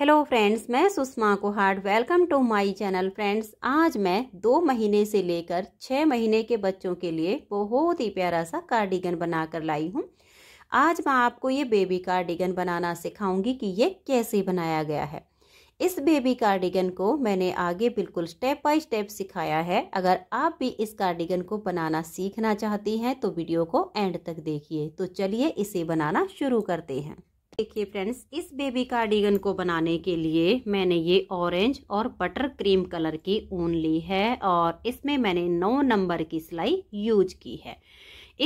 hello friends मैं Sushma Kuhad welcome to my channel friends आज मैं दो महीने से लेकर छः महीने के बच्चों के लिए बहुत ही प्यारा सा कार्डिगन बना कर लाई हूँ आज मैं आपको ये बेबी कार्डिगन बनाना सिखाऊंगी कि ये कैसे बनाया गया है इस बेबी कार्डिगन को मैंने आगे बिल्कुल स्टेप बाय स्टेप सिखाया है अगर आप भी इस कार्डिगन को बनाना सीखना चाहती हैं तो वीडियो को एंड तक देखिए तो चलिए इसे बनाना शुरू करते हैं देखिए फ्रेंड्स इस बेबी कार्डिगन को बनाने के लिए मैंने ये ऑरेंज और बटर क्रीम कलर की ऊन ली है और इसमें मैंने नौ नंबर की सिलाई यूज की है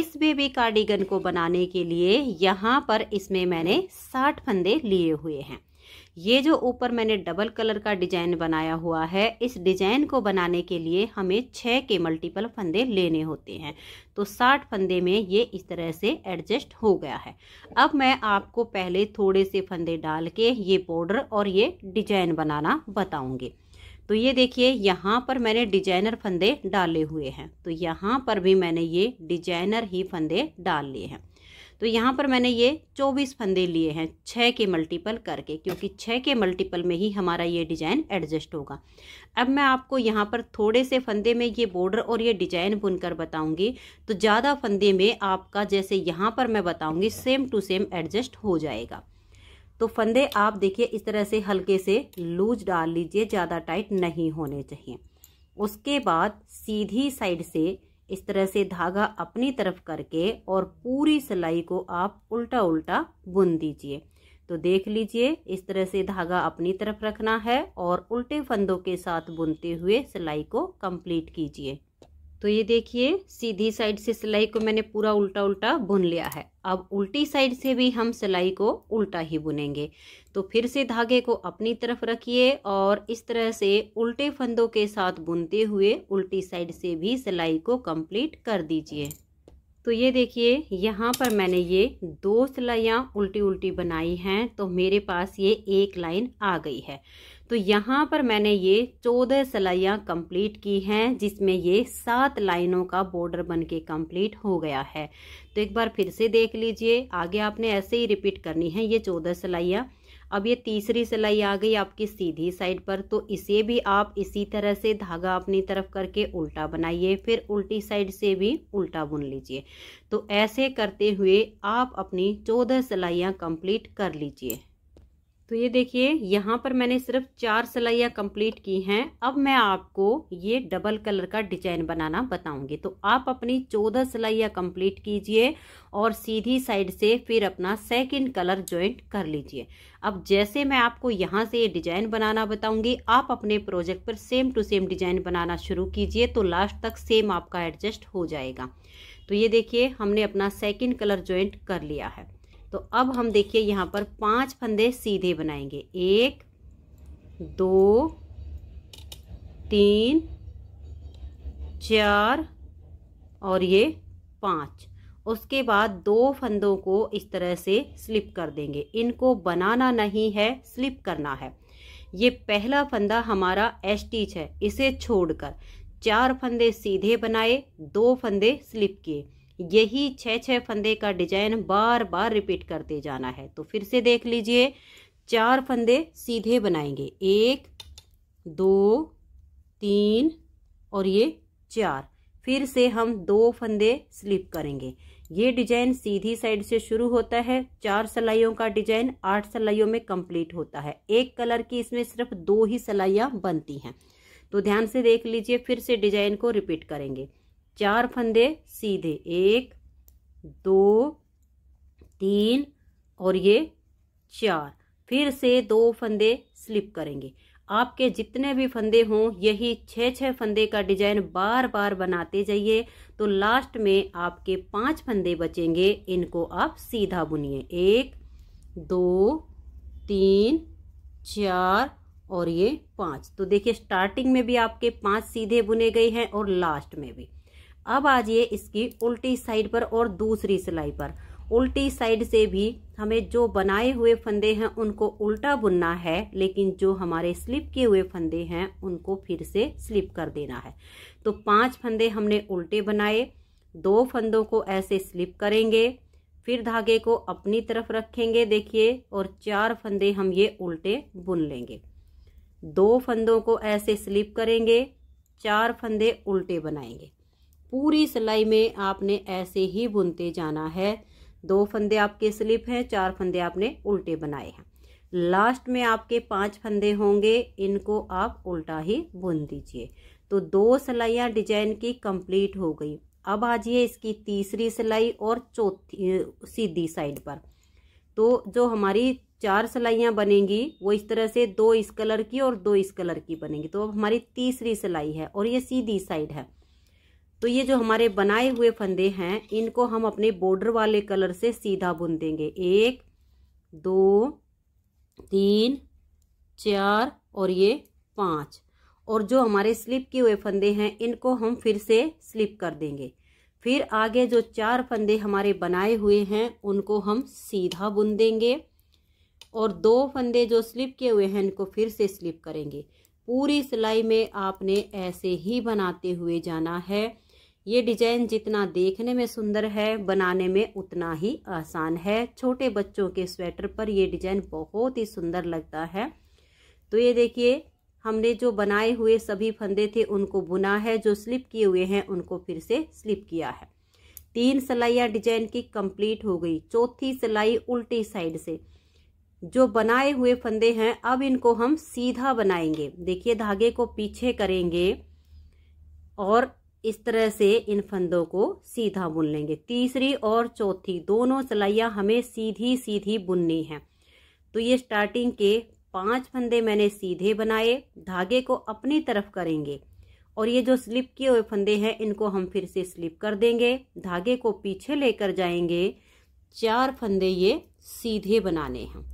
इस बेबी कार्डिगन को बनाने के लिए यहाँ पर इसमें मैंने साठ फंदे लिए हुए हैं ये जो ऊपर मैंने डबल कलर का डिजाइन बनाया हुआ है इस डिजाइन को बनाने के लिए हमें छः के मल्टीपल फंदे लेने होते हैं तो साठ फंदे में ये इस तरह से एडजस्ट हो गया है अब मैं आपको पहले थोड़े से फंदे डाल के ये बॉर्डर और ये डिजाइन बनाना बताऊंगी तो ये देखिए यहाँ पर मैंने डिजाइनर फंदे डाले हुए हैं तो यहाँ पर भी मैंने ये डिजाइनर ही फंदे डाल लिए हैं तो यहाँ पर मैंने ये चौबीस फंदे लिए हैं छः के मल्टीपल करके क्योंकि छः के मल्टीपल में ही हमारा ये डिज़ाइन एडजस्ट होगा अब मैं आपको यहाँ पर थोड़े से फंदे में ये बॉर्डर और ये डिजाइन बुनकर बताऊँगी तो ज़्यादा फंदे में आपका जैसे यहाँ पर मैं बताऊँगी सेम टू सेम एडजस्ट हो जाएगा तो फंदे आप देखिए इस तरह से हल्के से लूज डाल लीजिए ज़्यादा टाइट नहीं होने चाहिए उसके बाद सीधी साइड से इस तरह से धागा अपनी तरफ करके और पूरी सिलाई को आप उल्टा उल्टा बुन दीजिए तो देख लीजिए इस तरह से धागा अपनी तरफ रखना है और उल्टे फंदों के साथ बुनते हुए सिलाई को कंप्लीट कीजिए तो ये देखिए सीधी साइड से सिलाई को मैंने पूरा उल्टा उल्टा बुन लिया है अब उल्टी साइड से भी हम सिलाई को उल्टा ही बुनेंगे तो फिर से धागे को अपनी तरफ रखिए और इस तरह से उल्टे फंदों के साथ बुनते हुए उल्टी साइड से भी सिलाई को कंप्लीट कर दीजिए तो ये देखिए यहाँ पर मैंने ये दो सिलाइयाँ उल्टी उल्टी बनाई हैं तो मेरे पास ये एक लाइन आ गई है तो यहाँ पर मैंने ये चौदह सिलाइयाँ कंप्लीट की हैं जिसमें ये सात लाइनों का बॉर्डर बन के कम्प्लीट हो गया है तो एक बार फिर से देख लीजिए आगे आपने ऐसे ही रिपीट करनी है ये चौदह सिलाइयाँ अब ये तीसरी सिलाई आ गई आपकी सीधी साइड पर तो इसे भी आप इसी तरह से धागा अपनी तरफ करके उल्टा बनाइए फिर उल्टी साइड से भी उल्टा बुन लीजिए तो ऐसे करते हुए आप अपनी चौदह सिलाइयाँ कंप्लीट कर लीजिए तो ये देखिए यहाँ पर मैंने सिर्फ चार सिलाइयाँ कंप्लीट की हैं अब मैं आपको ये डबल कलर का डिजाइन बनाना बताऊंगी तो आप अपनी चौदह सिलाइयाँ कंप्लीट कीजिए और सीधी साइड से फिर अपना सेकंड कलर ज्वाइंट कर लीजिए अब जैसे मैं आपको यहाँ से ये डिजाइन बनाना बताऊंगी आप अपने प्रोजेक्ट पर सेम टू सेम डिजाइन बनाना शुरू कीजिए तो लास्ट तक सेम आपका एडजस्ट हो जाएगा तो ये देखिए हमने अपना सेकेंड कलर ज्वाइंट कर लिया है तो अब हम देखिए यहाँ पर पांच फंदे सीधे बनाएंगे एक दो तीन चार और ये पाँच उसके बाद दो फंदों को इस तरह से स्लिप कर देंगे इनको बनाना नहीं है स्लिप करना है ये पहला फंदा हमारा एस्टिच है इसे छोड़कर चार फंदे सीधे बनाए दो फंदे स्लिप किए यही छः छः फंदे का डिजाइन बार बार रिपीट करते जाना है तो फिर से देख लीजिए चार फंदे सीधे बनाएंगे एक दो तीन और ये चार फिर से हम दो फंदे स्लिप करेंगे ये डिजाइन सीधी साइड से शुरू होता है चार सलाइयों का डिजाइन आठ सलाइयों में कंप्लीट होता है एक कलर की इसमें सिर्फ दो ही सलाइयाँ बनती हैं तो ध्यान से देख लीजिए फिर से डिजाइन को रिपीट करेंगे चार फंदे सीधे एक दो तीन और ये चार फिर से दो फंदे स्लिप करेंगे आपके जितने भी फंदे हों यही छः छः फंदे का डिजाइन बार बार बनाते जाइए तो लास्ट में आपके पांच फंदे बचेंगे इनको आप सीधा बुनिए एक दो तीन चार और ये पांच तो देखिए स्टार्टिंग में भी आपके पांच सीधे बुने गए हैं और लास्ट में भी अब आ जाइए इसकी उल्टी साइड पर और दूसरी सिलाई पर उल्टी साइड से भी हमें जो बनाए हुए फंदे हैं उनको उल्टा बुनना है लेकिन जो हमारे स्लिप किए हुए फंदे हैं उनको फिर से स्लिप कर देना है तो पांच फंदे हमने उल्टे बनाए दो फंदों को ऐसे स्लिप करेंगे फिर धागे को अपनी तरफ रखेंगे देखिए और चार फंदे हम ये उल्टे बुन लेंगे दो फंदों को ऐसे स्लिप करेंगे चार फंदे उल्टे बनाएंगे पूरी सिलाई में आपने ऐसे ही बुनते जाना है दो फंदे आपके स्लिप हैं चार फंदे आपने उल्टे बनाए हैं लास्ट में आपके पांच फंदे होंगे इनको आप उल्टा ही बुन दीजिए तो दो सिलाइयाँ डिजाइन की कंप्लीट हो गई अब आ जाइए इसकी तीसरी सिलाई और चौथी सीधी साइड पर तो जो हमारी चार सिलाइयाँ बनेंगी वो इस तरह से दो इस कलर की और दो इस कलर की बनेंगी तो अब हमारी तीसरी सिलाई है और ये सीधी साइड है तो ये जो हमारे बनाए हुए फंदे हैं इनको हम अपने बॉर्डर वाले कलर से सीधा बुन देंगे एक दो तीन चार और ये पाँच और जो हमारे स्लिप किए हुए फंदे हैं इनको हम फिर से स्लिप कर देंगे फिर आगे जो चार फंदे हमारे बनाए हुए हैं उनको हम सीधा बुन देंगे और दो फंदे जो स्लिप किए हुए हैं इनको फिर से स्लिप करेंगे पूरी सिलाई में आपने ऐसे ही बनाते हुए जाना है ये डिजाइन जितना देखने में सुंदर है बनाने में उतना ही आसान है छोटे बच्चों के स्वेटर पर ये डिजाइन बहुत ही सुंदर लगता है तो ये देखिए हमने जो बनाए हुए सभी फंदे थे उनको बुना है जो स्लिप किए हुए हैं उनको फिर से स्लिप किया है तीन सिलाइयाँ डिजाइन की कंप्लीट हो गई चौथी सिलाई उल्टी साइड से जो बनाए हुए फंदे हैं अब इनको हम सीधा बनाएंगे देखिए धागे को पीछे करेंगे और इस तरह से इन फंदों को सीधा बुन लेंगे तीसरी और चौथी दोनों सिलाइयाँ हमें सीधी सीधी बुननी है तो ये स्टार्टिंग के पांच फंदे मैंने सीधे बनाए धागे को अपनी तरफ करेंगे और ये जो स्लिप किए हुए फंदे हैं इनको हम फिर से स्लिप कर देंगे धागे को पीछे लेकर जाएंगे चार फंदे ये सीधे बनाने हैं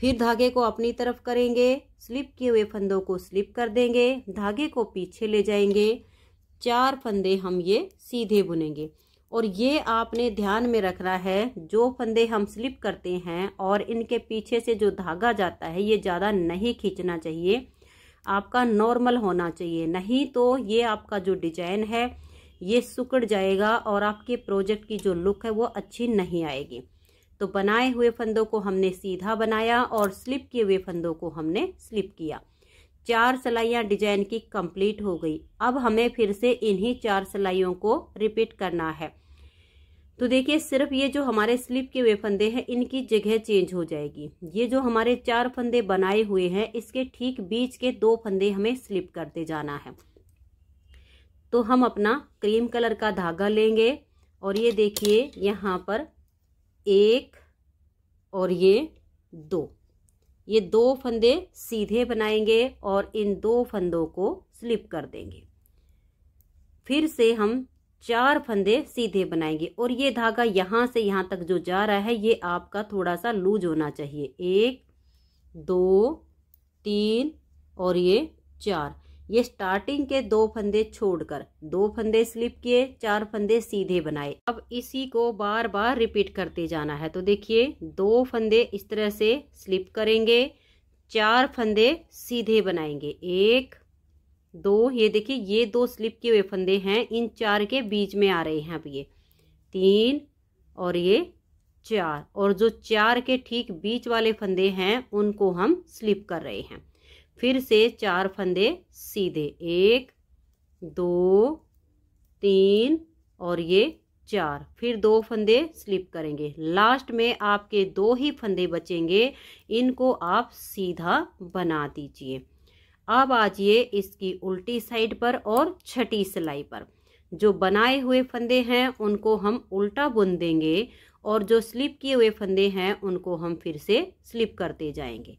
फिर धागे को अपनी तरफ करेंगे स्लिप किए हुए फंदों को स्लिप कर देंगे धागे को पीछे ले जाएंगे चार फंदे हम ये सीधे बुनेंगे और ये आपने ध्यान में रखना है जो फंदे हम स्लिप करते हैं और इनके पीछे से जो धागा जाता है ये ज़्यादा नहीं खींचना चाहिए आपका नॉर्मल होना चाहिए नहीं तो ये आपका जो डिजाइन है ये सुकड़ जाएगा और आपके प्रोजेक्ट की जो लुक है वो अच्छी नहीं आएगी तो बनाए हुए फंदों को हमने सीधा बनाया और स्लिप किए हुए फंदों को हमने स्लिप किया चार सलाइयाँ डिजाइन की कंप्लीट हो गई अब हमें फिर से इन्हीं चार सिलाइयों को रिपीट करना है तो देखिए सिर्फ ये जो हमारे स्लिप के वे फंदे हैं इनकी जगह चेंज हो जाएगी ये जो हमारे चार फंदे बनाए हुए हैं इसके ठीक बीच के दो फंदे हमें स्लिप करते जाना है तो हम अपना क्रीम कलर का धागा लेंगे और ये देखिए यहाँ पर एक और ये दो ये दो फंदे सीधे बनाएंगे और इन दो फंदों को स्लिप कर देंगे फिर से हम चार फंदे सीधे बनाएंगे और ये धागा यहाँ से यहाँ तक जो जा रहा है ये आपका थोड़ा सा लूज होना चाहिए एक दो तीन और ये चार ये स्टार्टिंग के दो फंदे छोड़कर दो फंदे स्लिप किए चार फंदे सीधे बनाए अब इसी को बार बार रिपीट करते जाना है तो देखिए दो फंदे इस तरह से स्लिप करेंगे चार फंदे सीधे बनाएंगे एक दो ये देखिए ये दो स्लिप किए हुए फंदे हैं इन चार के बीच में आ रहे हैं अब ये तीन और ये चार और जो चार के ठीक बीच वाले फंदे हैं उनको हम स्लिप कर रहे हैं फिर से चार फंदे सीधे एक दो तीन और ये चार फिर दो फंदे स्लिप करेंगे लास्ट में आपके दो ही फंदे बचेंगे इनको आप सीधा बना दीजिए अब आ जाइए इसकी उल्टी साइड पर और छठी सिलाई पर जो बनाए हुए फंदे हैं उनको हम उल्टा बुन देंगे और जो स्लिप किए हुए फंदे हैं उनको हम फिर से स्लिप करते जाएंगे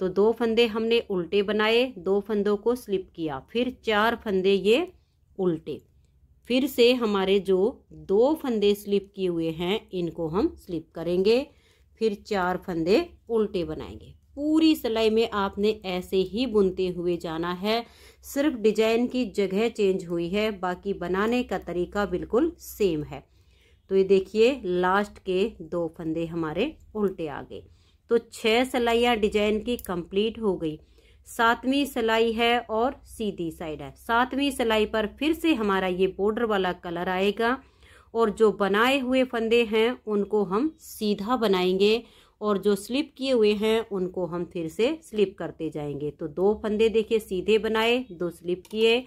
तो दो फंदे हमने उल्टे बनाए दो फंदों को स्लिप किया फिर चार फंदे ये उल्टे फिर से हमारे जो दो फंदे स्लिप किए हुए हैं इनको हम स्लिप करेंगे फिर चार फंदे उल्टे बनाएंगे पूरी सिलाई में आपने ऐसे ही बुनते हुए जाना है सिर्फ डिजाइन की जगह चेंज हुई है बाकी बनाने का तरीका बिल्कुल सेम है तो ये देखिए लास्ट के दो फंदे हमारे उल्टे आ गए तो छह सिलाइयाँ डिजाइन की कंप्लीट हो गई सातवीं सिलाई है और सीधी साइड है सातवीं सिलाई पर फिर से हमारा ये बॉर्डर वाला कलर आएगा और जो बनाए हुए फंदे हैं उनको हम सीधा बनाएंगे और जो स्लिप किए हुए हैं उनको हम फिर से स्लिप करते जाएंगे तो दो फंदे देखिए सीधे बनाए दो स्लिप किए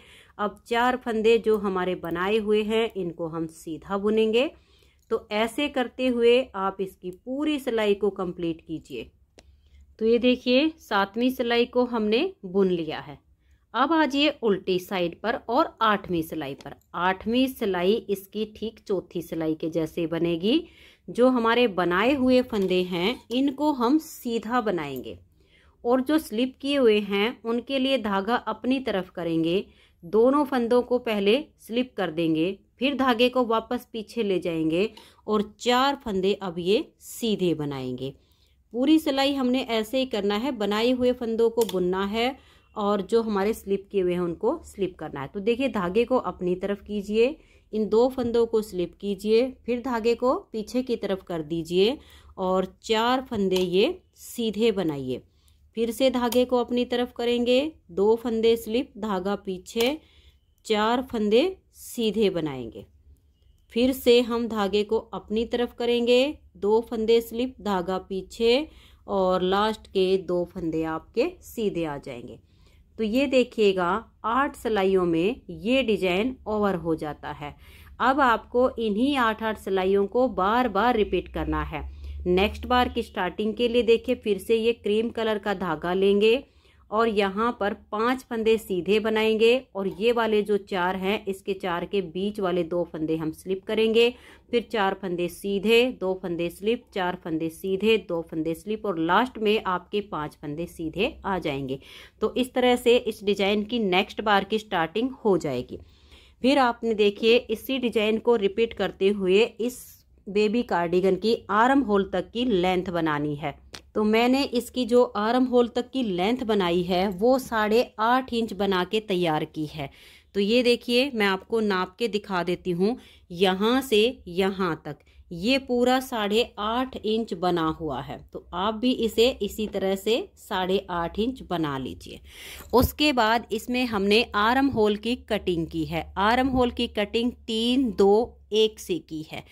अब चार फंदे जो हमारे बनाए हुए हैं इनको हम सीधा बुनेंगे तो ऐसे करते हुए आप इसकी पूरी सिलाई को कंप्लीट कीजिए तो ये देखिए सातवीं सिलाई को हमने बुन लिया है अब आ जाइए उल्टी साइड पर और आठवीं सिलाई पर आठवीं सिलाई इसकी ठीक चौथी सिलाई के जैसे बनेगी जो हमारे बनाए हुए फंदे हैं इनको हम सीधा बनाएंगे और जो स्लिप किए हुए हैं उनके लिए धागा अपनी तरफ करेंगे दोनों फंदों को पहले स्लिप कर देंगे फिर धागे को वापस पीछे ले जाएंगे और चार फंदे अब ये सीधे बनाएंगे पूरी सिलाई हमने ऐसे ही करना है बनाए हुए फंदों को बुनना है और जो हमारे स्लिप किए हुए हैं उनको स्लिप करना है तो देखिए धागे को अपनी तरफ कीजिए इन दो फंदों को स्लिप कीजिए फिर धागे को पीछे की तरफ कर दीजिए और चार फंदे ये सीधे बनाइए फिर से धागे को अपनी तरफ करेंगे दो फंदे स्लिप धागा पीछे चार फंदे सीधे बनाएंगे फिर से हम धागे को अपनी तरफ करेंगे दो फंदे स्लिप धागा पीछे और लास्ट के दो फंदे आपके सीधे आ जाएंगे तो ये देखिएगा आठ सिलाइयों में ये डिजाइन ओवर हो जाता है अब आपको इन्हीं आठ आठ सिलाइयों को बार बार रिपीट करना है नेक्स्ट बार की स्टार्टिंग के लिए देखिए फिर से ये क्रीम कलर का धागा लेंगे और यहाँ पर पांच फंदे सीधे बनाएंगे और ये वाले जो चार हैं इसके चार के बीच वाले दो फंदे हम स्लिप करेंगे फिर चार फंदे सीधे दो फंदे स्लिप चार फंदे सीधे दो फंदे स्लिप और लास्ट में आपके पांच फंदे सीधे आ जाएंगे तो इस तरह से इस डिजाइन की नेक्स्ट बार की स्टार्टिंग हो जाएगी फिर आपने देखिए इसी डिजाइन को रिपीट करते हुए इस बेबी कार्डिगन की आर्म होल तक की लेंथ बनानी है तो मैंने इसकी जो आर्म होल तक की लेंथ बनाई है वो साढ़े आठ इंच बना के तैयार की है तो ये देखिए मैं आपको नाप के दिखा देती हूँ यहाँ से यहाँ तक ये पूरा साढ़े आठ इंच बना हुआ है तो आप भी इसे इसी तरह से साढ़े आठ इंच बना लीजिए उसके बाद इसमें हमने आरम होल की कटिंग की है आरम होल की कटिंग तीन दो एक से की है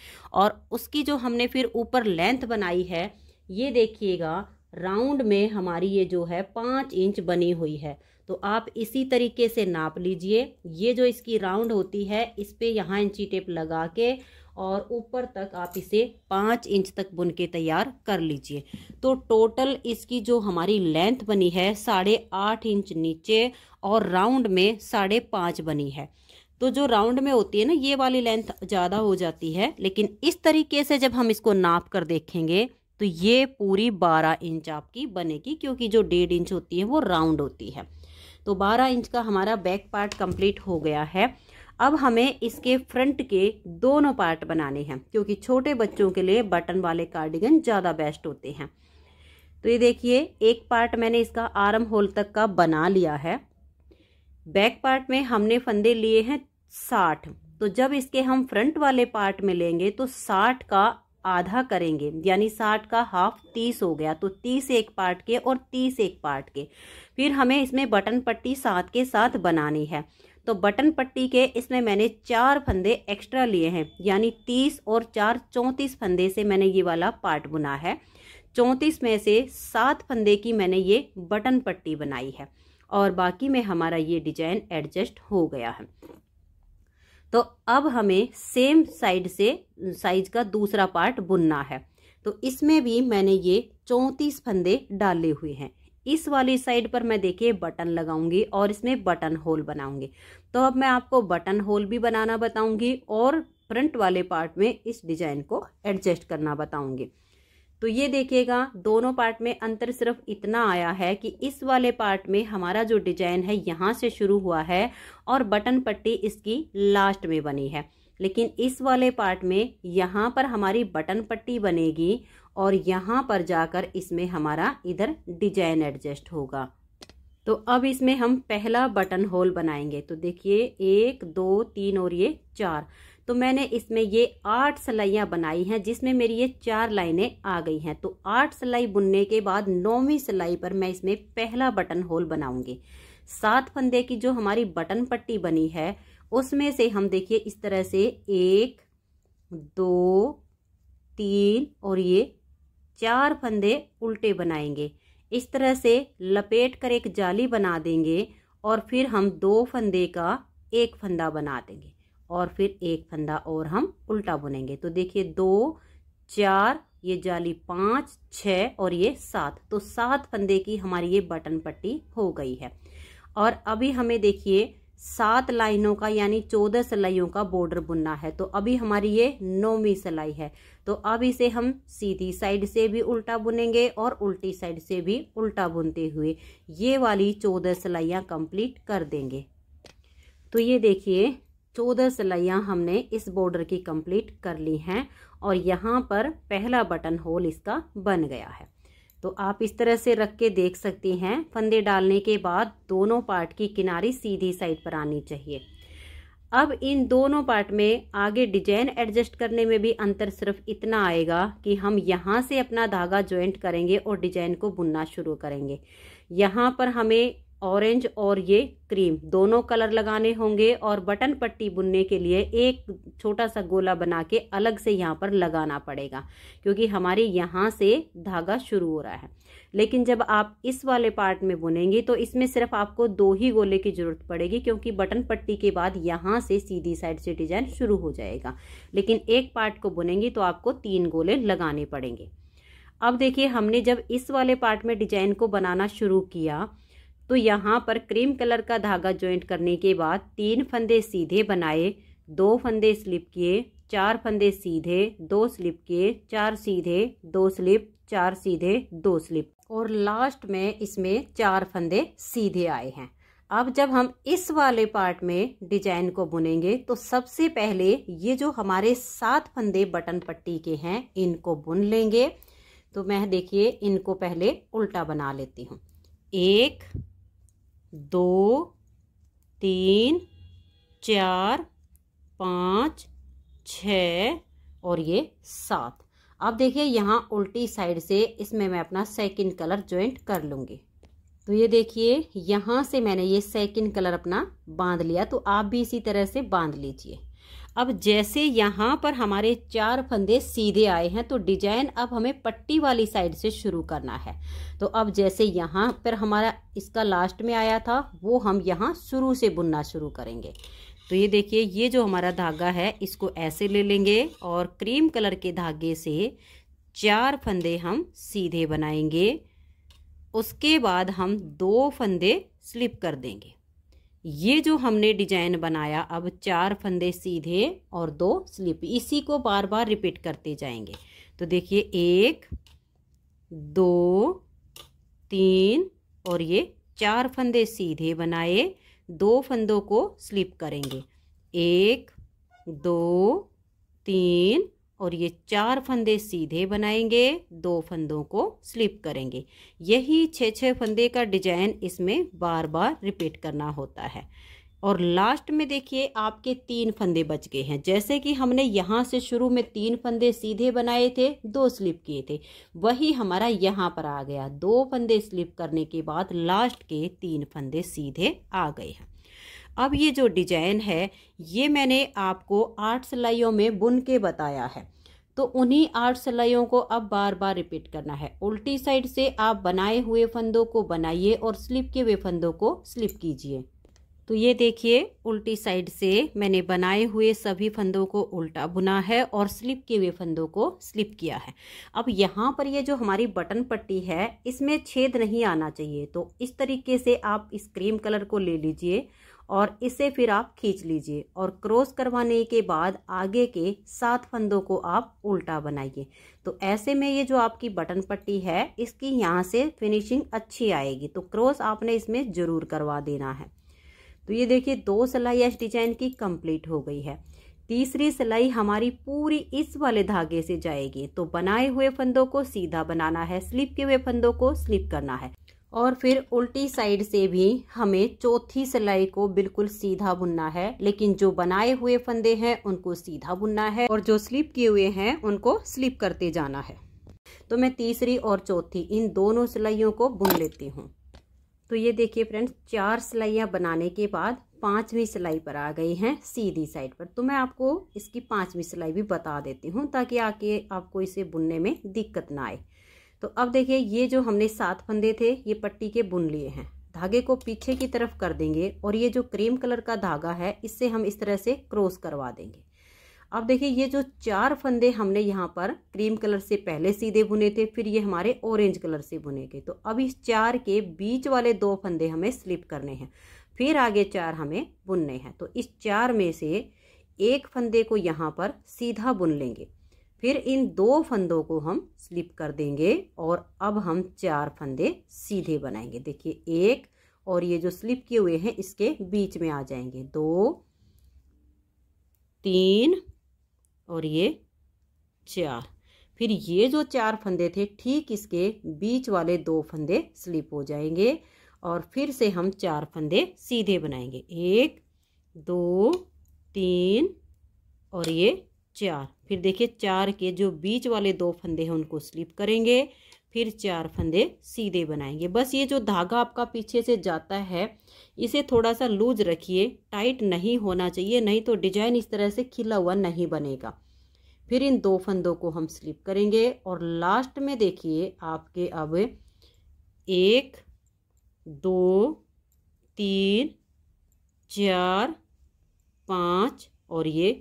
और उसकी जो हमने फिर ऊपर लेंथ बनाई है ये देखिएगा राउंड में हमारी ये जो है पाँच इंच बनी हुई है तो आप इसी तरीके से नाप लीजिए ये जो इसकी राउंड होती है इस पर यहाँ इंची टेप लगा के और ऊपर तक आप इसे पाँच इंच तक बुन के तैयार कर लीजिए तो टोटल इसकी जो हमारी लेंथ बनी है साढ़े आठ इंच नीचे और राउंड में साढ़े पाँच बनी है तो जो राउंड में होती है ना ये वाली लेंथ ज़्यादा हो जाती है लेकिन इस तरीके से जब हम इसको नाप कर देखेंगे तो ये पूरी बारह इंच आपकी बनेगी क्योंकि जो डेढ़ इंच होती है वो राउंड होती है तो बारह इंच का हमारा बैक पार्ट कंप्लीट हो गया है अब हमें इसके फ्रंट के दोनों पार्ट बनाने हैं क्योंकि छोटे बच्चों के लिए बटन वाले कार्डिगन ज़्यादा बेस्ट होते हैं तो ये देखिए एक पार्ट मैंने इसका आर्म होल तक का बना लिया है बैक पार्ट में हमने फंदे लिए हैं साठ तो जब इसके हम फ्रंट वाले पार्ट में लेंगे तो साठ का आधा करेंगे यानी साठ का हाफ तीस हो गया तो तीस एक पार्ट के और तीस एक पार्ट के फिर हमें इसमें बटन पट्टी साथ के साथ बनानी है तो बटन पट्टी के इसमें मैंने चार फंदे एक्स्ट्रा लिए हैं यानी तीस और चार चौंतीस फंदे से मैंने ये वाला पार्ट बुना है चौंतीस में से सात फंदे की मैंने ये बटन पट्टी बनाई है और बाकी में हमारा ये डिजाइन एडजस्ट हो गया है तो अब हमें सेम साइड से साइज का दूसरा पार्ट बुनना है तो इसमें भी मैंने ये चौंतीस फंदे डाले हुए हैं इस वाली साइड पर मैं देखिए बटन लगाऊंगी और इसमें बटन होल बनाऊंगी तो अब मैं आपको बटन होल भी बनाना बताऊंगी और फ्रंट वाले पार्ट में इस डिजाइन को एडजस्ट करना बताऊंगी तो ये देखिएगा दोनों पार्ट में अंतर सिर्फ इतना आया है कि इस वाले पार्ट में हमारा जो डिजाइन है यहाँ से शुरू हुआ है और बटन पट्टी इसकी लास्ट में बनी है लेकिन इस वाले पार्ट में यहाँ पर हमारी बटन पट्टी बनेगी और यहाँ पर जाकर इसमें हमारा इधर डिजाइन एडजस्ट होगा तो अब इसमें हम पहला बटन होल बनाएंगे तो देखिए एक दो तीन और ये चार तो मैंने इसमें ये आठ सिलाइयाँ बनाई हैं जिसमें मेरी ये चार लाइनें आ गई हैं तो आठ सिलाई बुनने के बाद नौवीं सिलाई पर मैं इसमें पहला बटन होल बनाऊंगी सात फंदे की जो हमारी बटन पट्टी बनी है उसमें से हम देखिए इस तरह से एक दो तीन और ये चार फंदे उल्टे बनाएंगे इस तरह से लपेट कर एक जाली बना देंगे और फिर हम दो फंदे का एक फंदा बना देंगे और फिर एक फंदा और हम उल्टा बुनेंगे तो देखिए दो चार ये जाली पाँच छ और ये सात तो सात फंदे की हमारी ये बटन पट्टी हो गई है और अभी हमें देखिए सात लाइनों का यानी चौदह सिलाइयों का बॉर्डर बुनना है तो अभी हमारी ये नौवीं सिलाई है तो अब इसे हम सीधी साइड से भी उल्टा बुनेंगे और उल्टी साइड से भी उल्टा बुनते हुए ये वाली चौदह सिलाइयाँ कंप्लीट कर देंगे तो ये देखिए चौदह सिलाइयाँ हमने इस बॉर्डर की कंप्लीट कर ली हैं और यहाँ पर पहला बटन होल इसका बन गया है तो आप इस तरह से रख के देख सकती हैं फंदे डालने के बाद दोनों पार्ट की किनारी सीधी साइड पर आनी चाहिए अब इन दोनों पार्ट में आगे डिजाइन एडजस्ट करने में भी अंतर सिर्फ इतना आएगा कि हम यहाँ से अपना धागा ज्वाइंट करेंगे और डिजाइन को बुनना शुरू करेंगे यहाँ पर हमें ऑरेंज और ये क्रीम दोनों कलर लगाने होंगे और बटन पट्टी बुनने के लिए एक छोटा सा गोला बना के अलग से यहाँ पर लगाना पड़ेगा क्योंकि हमारे यहाँ से धागा शुरू हो रहा है लेकिन जब आप इस वाले पार्ट में बुनेंगे तो इसमें सिर्फ आपको दो ही गोले की जरूरत पड़ेगी क्योंकि बटन पट्टी के बाद यहाँ से सीधी साइड से डिजाइन शुरू हो जाएगा लेकिन एक पार्ट को बुनेंगी तो आपको तीन गोले लगाने पड़ेंगे अब देखिए हमने जब इस वाले पार्ट में डिजाइन को बनाना शुरू किया तो यहाँ पर क्रीम कलर का धागा ज्वाइंट करने के बाद तीन फंदे सीधे बनाए दो फंदे स्लिप किए चार फंदे सीधे दो स्लिप किए चार सीधे दो स्लिप चार सीधे दो स्लिप और लास्ट में इसमें चार फंदे सीधे आए हैं अब जब हम इस वाले पार्ट में डिजाइन को बुनेंगे तो सबसे पहले ये जो हमारे सात फंदे बटन पट्टी के हैं इनको बुन लेंगे तो मैं देखिए इनको पहले उल्टा बना लेती हूँ एक दो तीन चार पाँच छ और ये सात अब देखिए यहाँ उल्टी साइड से इसमें मैं अपना सेकंड कलर ज्वाइंट कर लूँगी तो ये देखिए यहाँ से मैंने ये सेकंड कलर अपना बांध लिया तो आप भी इसी तरह से बांध लीजिए अब जैसे यहाँ पर हमारे चार फंदे सीधे आए हैं तो डिजाइन अब हमें पट्टी वाली साइड से शुरू करना है तो अब जैसे यहाँ पर हमारा इसका लास्ट में आया था वो हम यहाँ शुरू से बुनना शुरू करेंगे तो ये देखिए ये जो हमारा धागा है इसको ऐसे ले लेंगे और क्रीम कलर के धागे से चार फंदे हम सीधे बनाएंगे उसके बाद हम दो फंदे स्लिप कर देंगे ये जो हमने डिजाइन बनाया अब चार फंदे सीधे और दो स्लिप इसी को बार बार रिपीट करते जाएंगे तो देखिए एक दो तीन और ये चार फंदे सीधे बनाए दो फंदों को स्लिप करेंगे एक दो तीन और ये चार फंदे सीधे बनाएंगे दो फंदों को स्लिप करेंगे यही छः छः फंदे का डिजाइन इसमें बार बार रिपीट करना होता है और लास्ट में देखिए आपके तीन फंदे बच गए हैं जैसे कि हमने यहाँ से शुरू में तीन फंदे सीधे बनाए थे दो स्लिप किए थे वही हमारा यहाँ पर आ गया दो फंदे स्लिप करने के बाद लास्ट के तीन फंदे सीधे आ गए हैं अब ये जो डिजाइन है ये मैंने आपको आठ सिलाइयों में बुन के बताया है तो उन्हीं आठ सिलाइयों को अब बार बार रिपीट करना है उल्टी साइड से आप बनाए हुए फंदों को बनाइए और स्लिप किए हुए फंदों को स्लिप कीजिए तो ये देखिए उल्टी साइड से मैंने बनाए हुए सभी फंदों को उल्टा बुना है और स्लिप किए हुए फंदों को स्लिप किया है अब यहाँ पर ये जो हमारी बटन पट्टी है इसमें छेद नहीं आना चाहिए तो इस तरीके से आप इस क्रीम कलर को ले लीजिए और इसे फिर आप खींच लीजिए और क्रॉस करवाने के बाद आगे के सात फंदों को आप उल्टा बनाइए तो ऐसे में ये जो आपकी बटन पट्टी है इसकी यहाँ से फिनिशिंग अच्छी आएगी तो क्रॉस आपने इसमें ज़रूर करवा देना है तो ये देखिए दो सिलाई इस डिजाइन की कंप्लीट हो गई है तीसरी सिलाई हमारी पूरी इस वाले धागे से जाएगी तो बनाए हुए फंदों को सीधा बनाना है स्लिप के हुए फंदों को स्लिप करना है और फिर उल्टी साइड से भी हमें चौथी सिलाई को बिल्कुल सीधा बुनना है लेकिन जो बनाए हुए फंदे हैं उनको सीधा बुनना है और जो स्लिप किए हुए हैं उनको स्लिप करते जाना है तो मैं तीसरी और चौथी इन दोनों सिलाइयों को बुन लेती हूँ तो ये देखिए फ्रेंड्स चार सिलाइयाँ बनाने के बाद पांचवी सिलाई पर आ गई हैं सीधी साइड पर तो मैं आपको इसकी पांचवी सिलाई भी बता देती हूँ ताकि आके आपको इसे बुनने में दिक्कत ना आए तो अब देखिए ये जो हमने सात फंदे थे ये पट्टी के बुन लिए हैं धागे को पीछे की तरफ कर देंगे और ये जो क्रीम कलर का धागा है इससे हम इस तरह से क्रॉस करवा देंगे अब देखिए ये जो चार फंदे हमने यहाँ पर क्रीम कलर से पहले सीधे बुने थे फिर ये हमारे ऑरेंज कलर से बुने गए तो अब इस चार के बीच वाले दो फंदे हमें स्लिप करने हैं फिर आगे चार हमें बुनने हैं तो इस चार में से एक फंदे को यहाँ पर सीधा बुन लेंगे फिर इन दो फंदों को हम स्लिप कर देंगे और अब हम चार फंदे सीधे बनाएंगे देखिए एक और ये जो स्लिप किए हुए हैं इसके बीच में आ जाएंगे दो तीन और ये चार फिर ये जो चार फंदे थे ठीक इसके बीच वाले दो फंदे स्लिप हो जाएंगे और फिर से हम चार फंदे सीधे बनाएंगे एक दो तीन और ये चार फिर देखिए चार के जो बीच वाले दो फंदे हैं उनको स्लिप करेंगे फिर चार फंदे सीधे बनाएंगे बस ये जो धागा आपका पीछे से जाता है इसे थोड़ा सा लूज रखिए टाइट नहीं होना चाहिए नहीं तो डिजाइन इस तरह से खिला हुआ नहीं बनेगा फिर इन दो फंदों को हम स्लिप करेंगे और लास्ट में देखिए आपके अब एक दो तीन चार पाँच और ये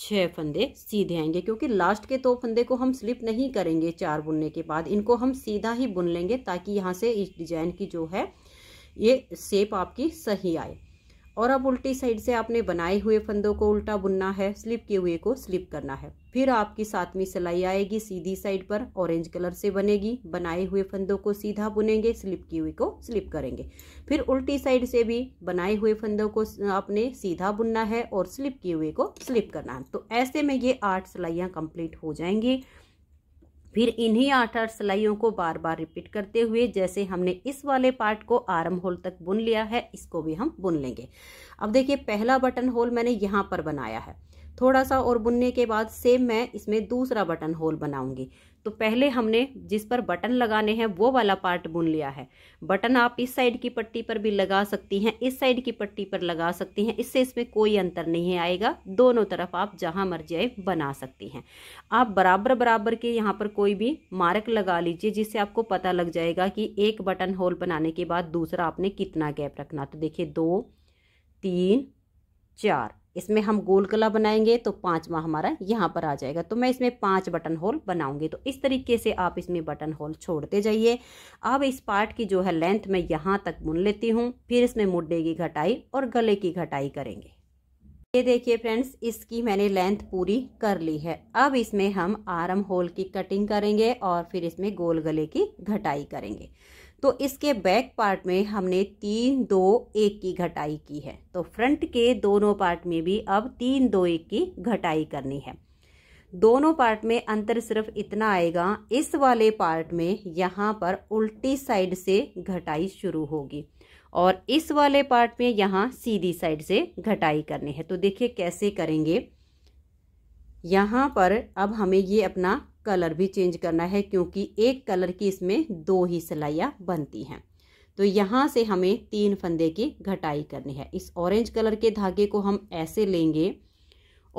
छः फंदे सीधे आएंगे क्योंकि लास्ट के तो फंदे को हम स्लिप नहीं करेंगे चार बुनने के बाद इनको हम सीधा ही बुन लेंगे ताकि यहाँ से इस डिजाइन की जो है ये सेप आपकी सही आए और अब उल्टी साइड से आपने बनाए हुए फंदों को उल्टा बुनना है स्लिप किए हुए को स्लिप करना है फिर आपकी सातवीं सिलाई आएगी सीधी साइड पर ऑरेंज कलर से बनेगी बनाए हुए फंदों को सीधा बुनेंगे स्लिप किए हुए को स्लिप करेंगे फिर उल्टी साइड से भी बनाए हुए फंदों को आपने सीधा बुनना है और स्लिप किए हुए को स्लिप करना है तो ऐसे में ये आठ सिलाइयाँ कंप्लीट हो जाएंगी फिर इन्हीं आठ आठ सिलाइयों को बार बार रिपीट करते हुए जैसे हमने इस वाले पार्ट को आर्म होल तक बुन लिया है इसको भी हम बुन लेंगे अब देखिए पहला बटन होल मैंने यहाँ पर बनाया है थोड़ा सा और बुनने के बाद सेम मैं इसमें दूसरा बटन होल बनाऊंगी तो पहले हमने जिस पर बटन लगाने हैं वो वाला पार्ट बुन लिया है बटन आप इस साइड की पट्टी पर भी लगा सकती हैं इस साइड की पट्टी पर लगा सकती हैं इससे इसमें कोई अंतर नहीं आएगा दोनों तरफ आप जहां मर्जी आए बना सकती हैं आप बराबर बराबर के यहां पर कोई भी मार्क लगा लीजिए जिससे आपको पता लग जाएगा कि एक बटन होल बनाने के बाद दूसरा आपने कितना गैप रखना तो देखिए दो तीन चार इसमें हम गोल गला बनाएंगे तो पांचवा हमारा यहाँ पर आ जाएगा तो मैं इसमें पांच बटन होल बनाऊंगी तो इस तरीके से आप इसमें बटन होल छोड़ते जाइए अब इस पार्ट की जो है लेंथ मैं यहाँ तक बुन लेती हूँ फिर इसमें मुड्डे की घटाई और गले की घटाई करेंगे ये देखिए फ्रेंड्स इसकी मैंने लेंथ पूरी कर ली है अब इसमें हम आर्म होल की कटिंग करेंगे और फिर इसमें गोल गले की घटाई करेंगे तो इसके बैक पार्ट में हमने तीन दो एक की घटाई की है तो फ्रंट के दोनों पार्ट में भी अब तीन दो एक की घटाई करनी है दोनों पार्ट में अंतर सिर्फ इतना आएगा इस वाले पार्ट में यहाँ पर उल्टी साइड से घटाई शुरू होगी और इस वाले पार्ट में यहाँ सीधी साइड से घटाई करनी है तो देखिए कैसे करेंगे यहाँ पर अब हमें ये अपना कलर भी चेंज करना है क्योंकि एक कलर की इसमें दो ही सिलाइयाँ बनती हैं तो यहाँ से हमें तीन फंदे की घटाई करनी है इस ऑरेंज कलर के धागे को हम ऐसे लेंगे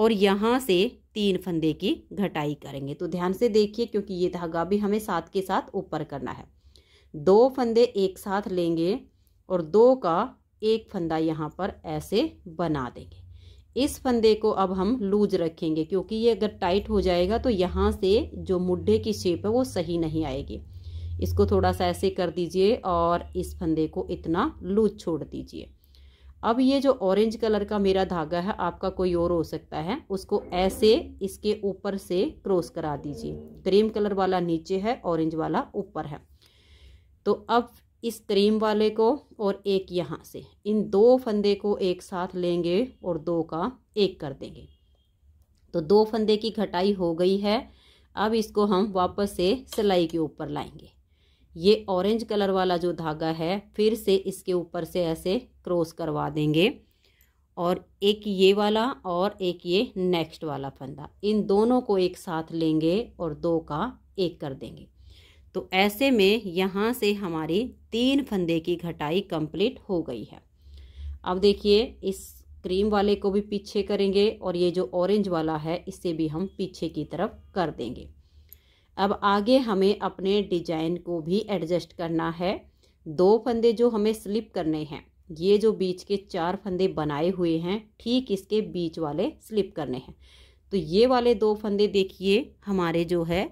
और यहाँ से तीन फंदे की घटाई करेंगे तो ध्यान से देखिए क्योंकि ये धागा भी हमें साथ के साथ ऊपर करना है दो फंदे एक साथ लेंगे और दो का एक फंदा यहाँ पर ऐसे बना देंगे इस फंदे को अब हम लूज रखेंगे क्योंकि ये अगर टाइट हो जाएगा तो यहाँ से जो मुड्ढे की शेप है वो सही नहीं आएगी इसको थोड़ा सा ऐसे कर दीजिए और इस फंदे को इतना लूज छोड़ दीजिए अब ये जो ऑरेंज कलर का मेरा धागा है आपका कोई और हो सकता है उसको ऐसे इसके ऊपर से क्रॉस करा दीजिए क्रीम कलर वाला नीचे है ऑरेंज वाला ऊपर है तो अब इस तरीम वाले को और एक यहाँ से इन दो फंदे को एक साथ लेंगे और दो का एक कर देंगे तो दो फंदे की घटाई हो गई है अब इसको हम वापस से सिलाई के ऊपर लाएंगे ये ऑरेंज कलर वाला जो धागा है फिर से इसके ऊपर से ऐसे क्रॉस करवा देंगे और एक ये वाला और एक ये नेक्स्ट वाला फंदा इन दोनों को एक साथ लेंगे और दो का एक कर देंगे तो ऐसे में यहाँ से हमारी तीन फंदे की घटाई कंप्लीट हो गई है अब देखिए इस क्रीम वाले को भी पीछे करेंगे और ये जो ऑरेंज वाला है इसे भी हम पीछे की तरफ कर देंगे अब आगे हमें अपने डिजाइन को भी एडजस्ट करना है दो फंदे जो हमें स्लिप करने हैं ये जो बीच के चार फंदे बनाए हुए हैं ठीक इसके बीच वाले स्लिप करने हैं तो ये वाले दो फंदे देखिए हमारे जो है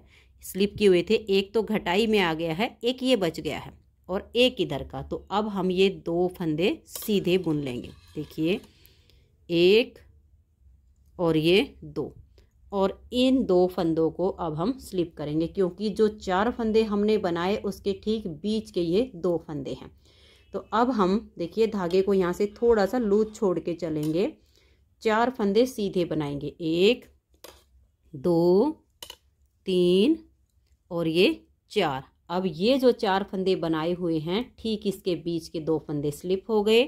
स्लिप किए हुए थे एक तो घटाई में आ गया है एक ये बच गया है और एक इधर का तो अब हम ये दो फंदे सीधे बुन लेंगे देखिए एक और ये दो और इन दो फंदों को अब हम स्लिप करेंगे क्योंकि जो चार फंदे हमने बनाए उसके ठीक बीच के ये दो फंदे हैं तो अब हम देखिए धागे को यहाँ से थोड़ा सा लूज छोड़ के चलेंगे चार फंदे सीधे बनाएंगे एक दो तीन और ये चार अब ये जो चार फंदे बनाए हुए हैं ठीक इसके बीच के दो फंदे स्लिप हो गए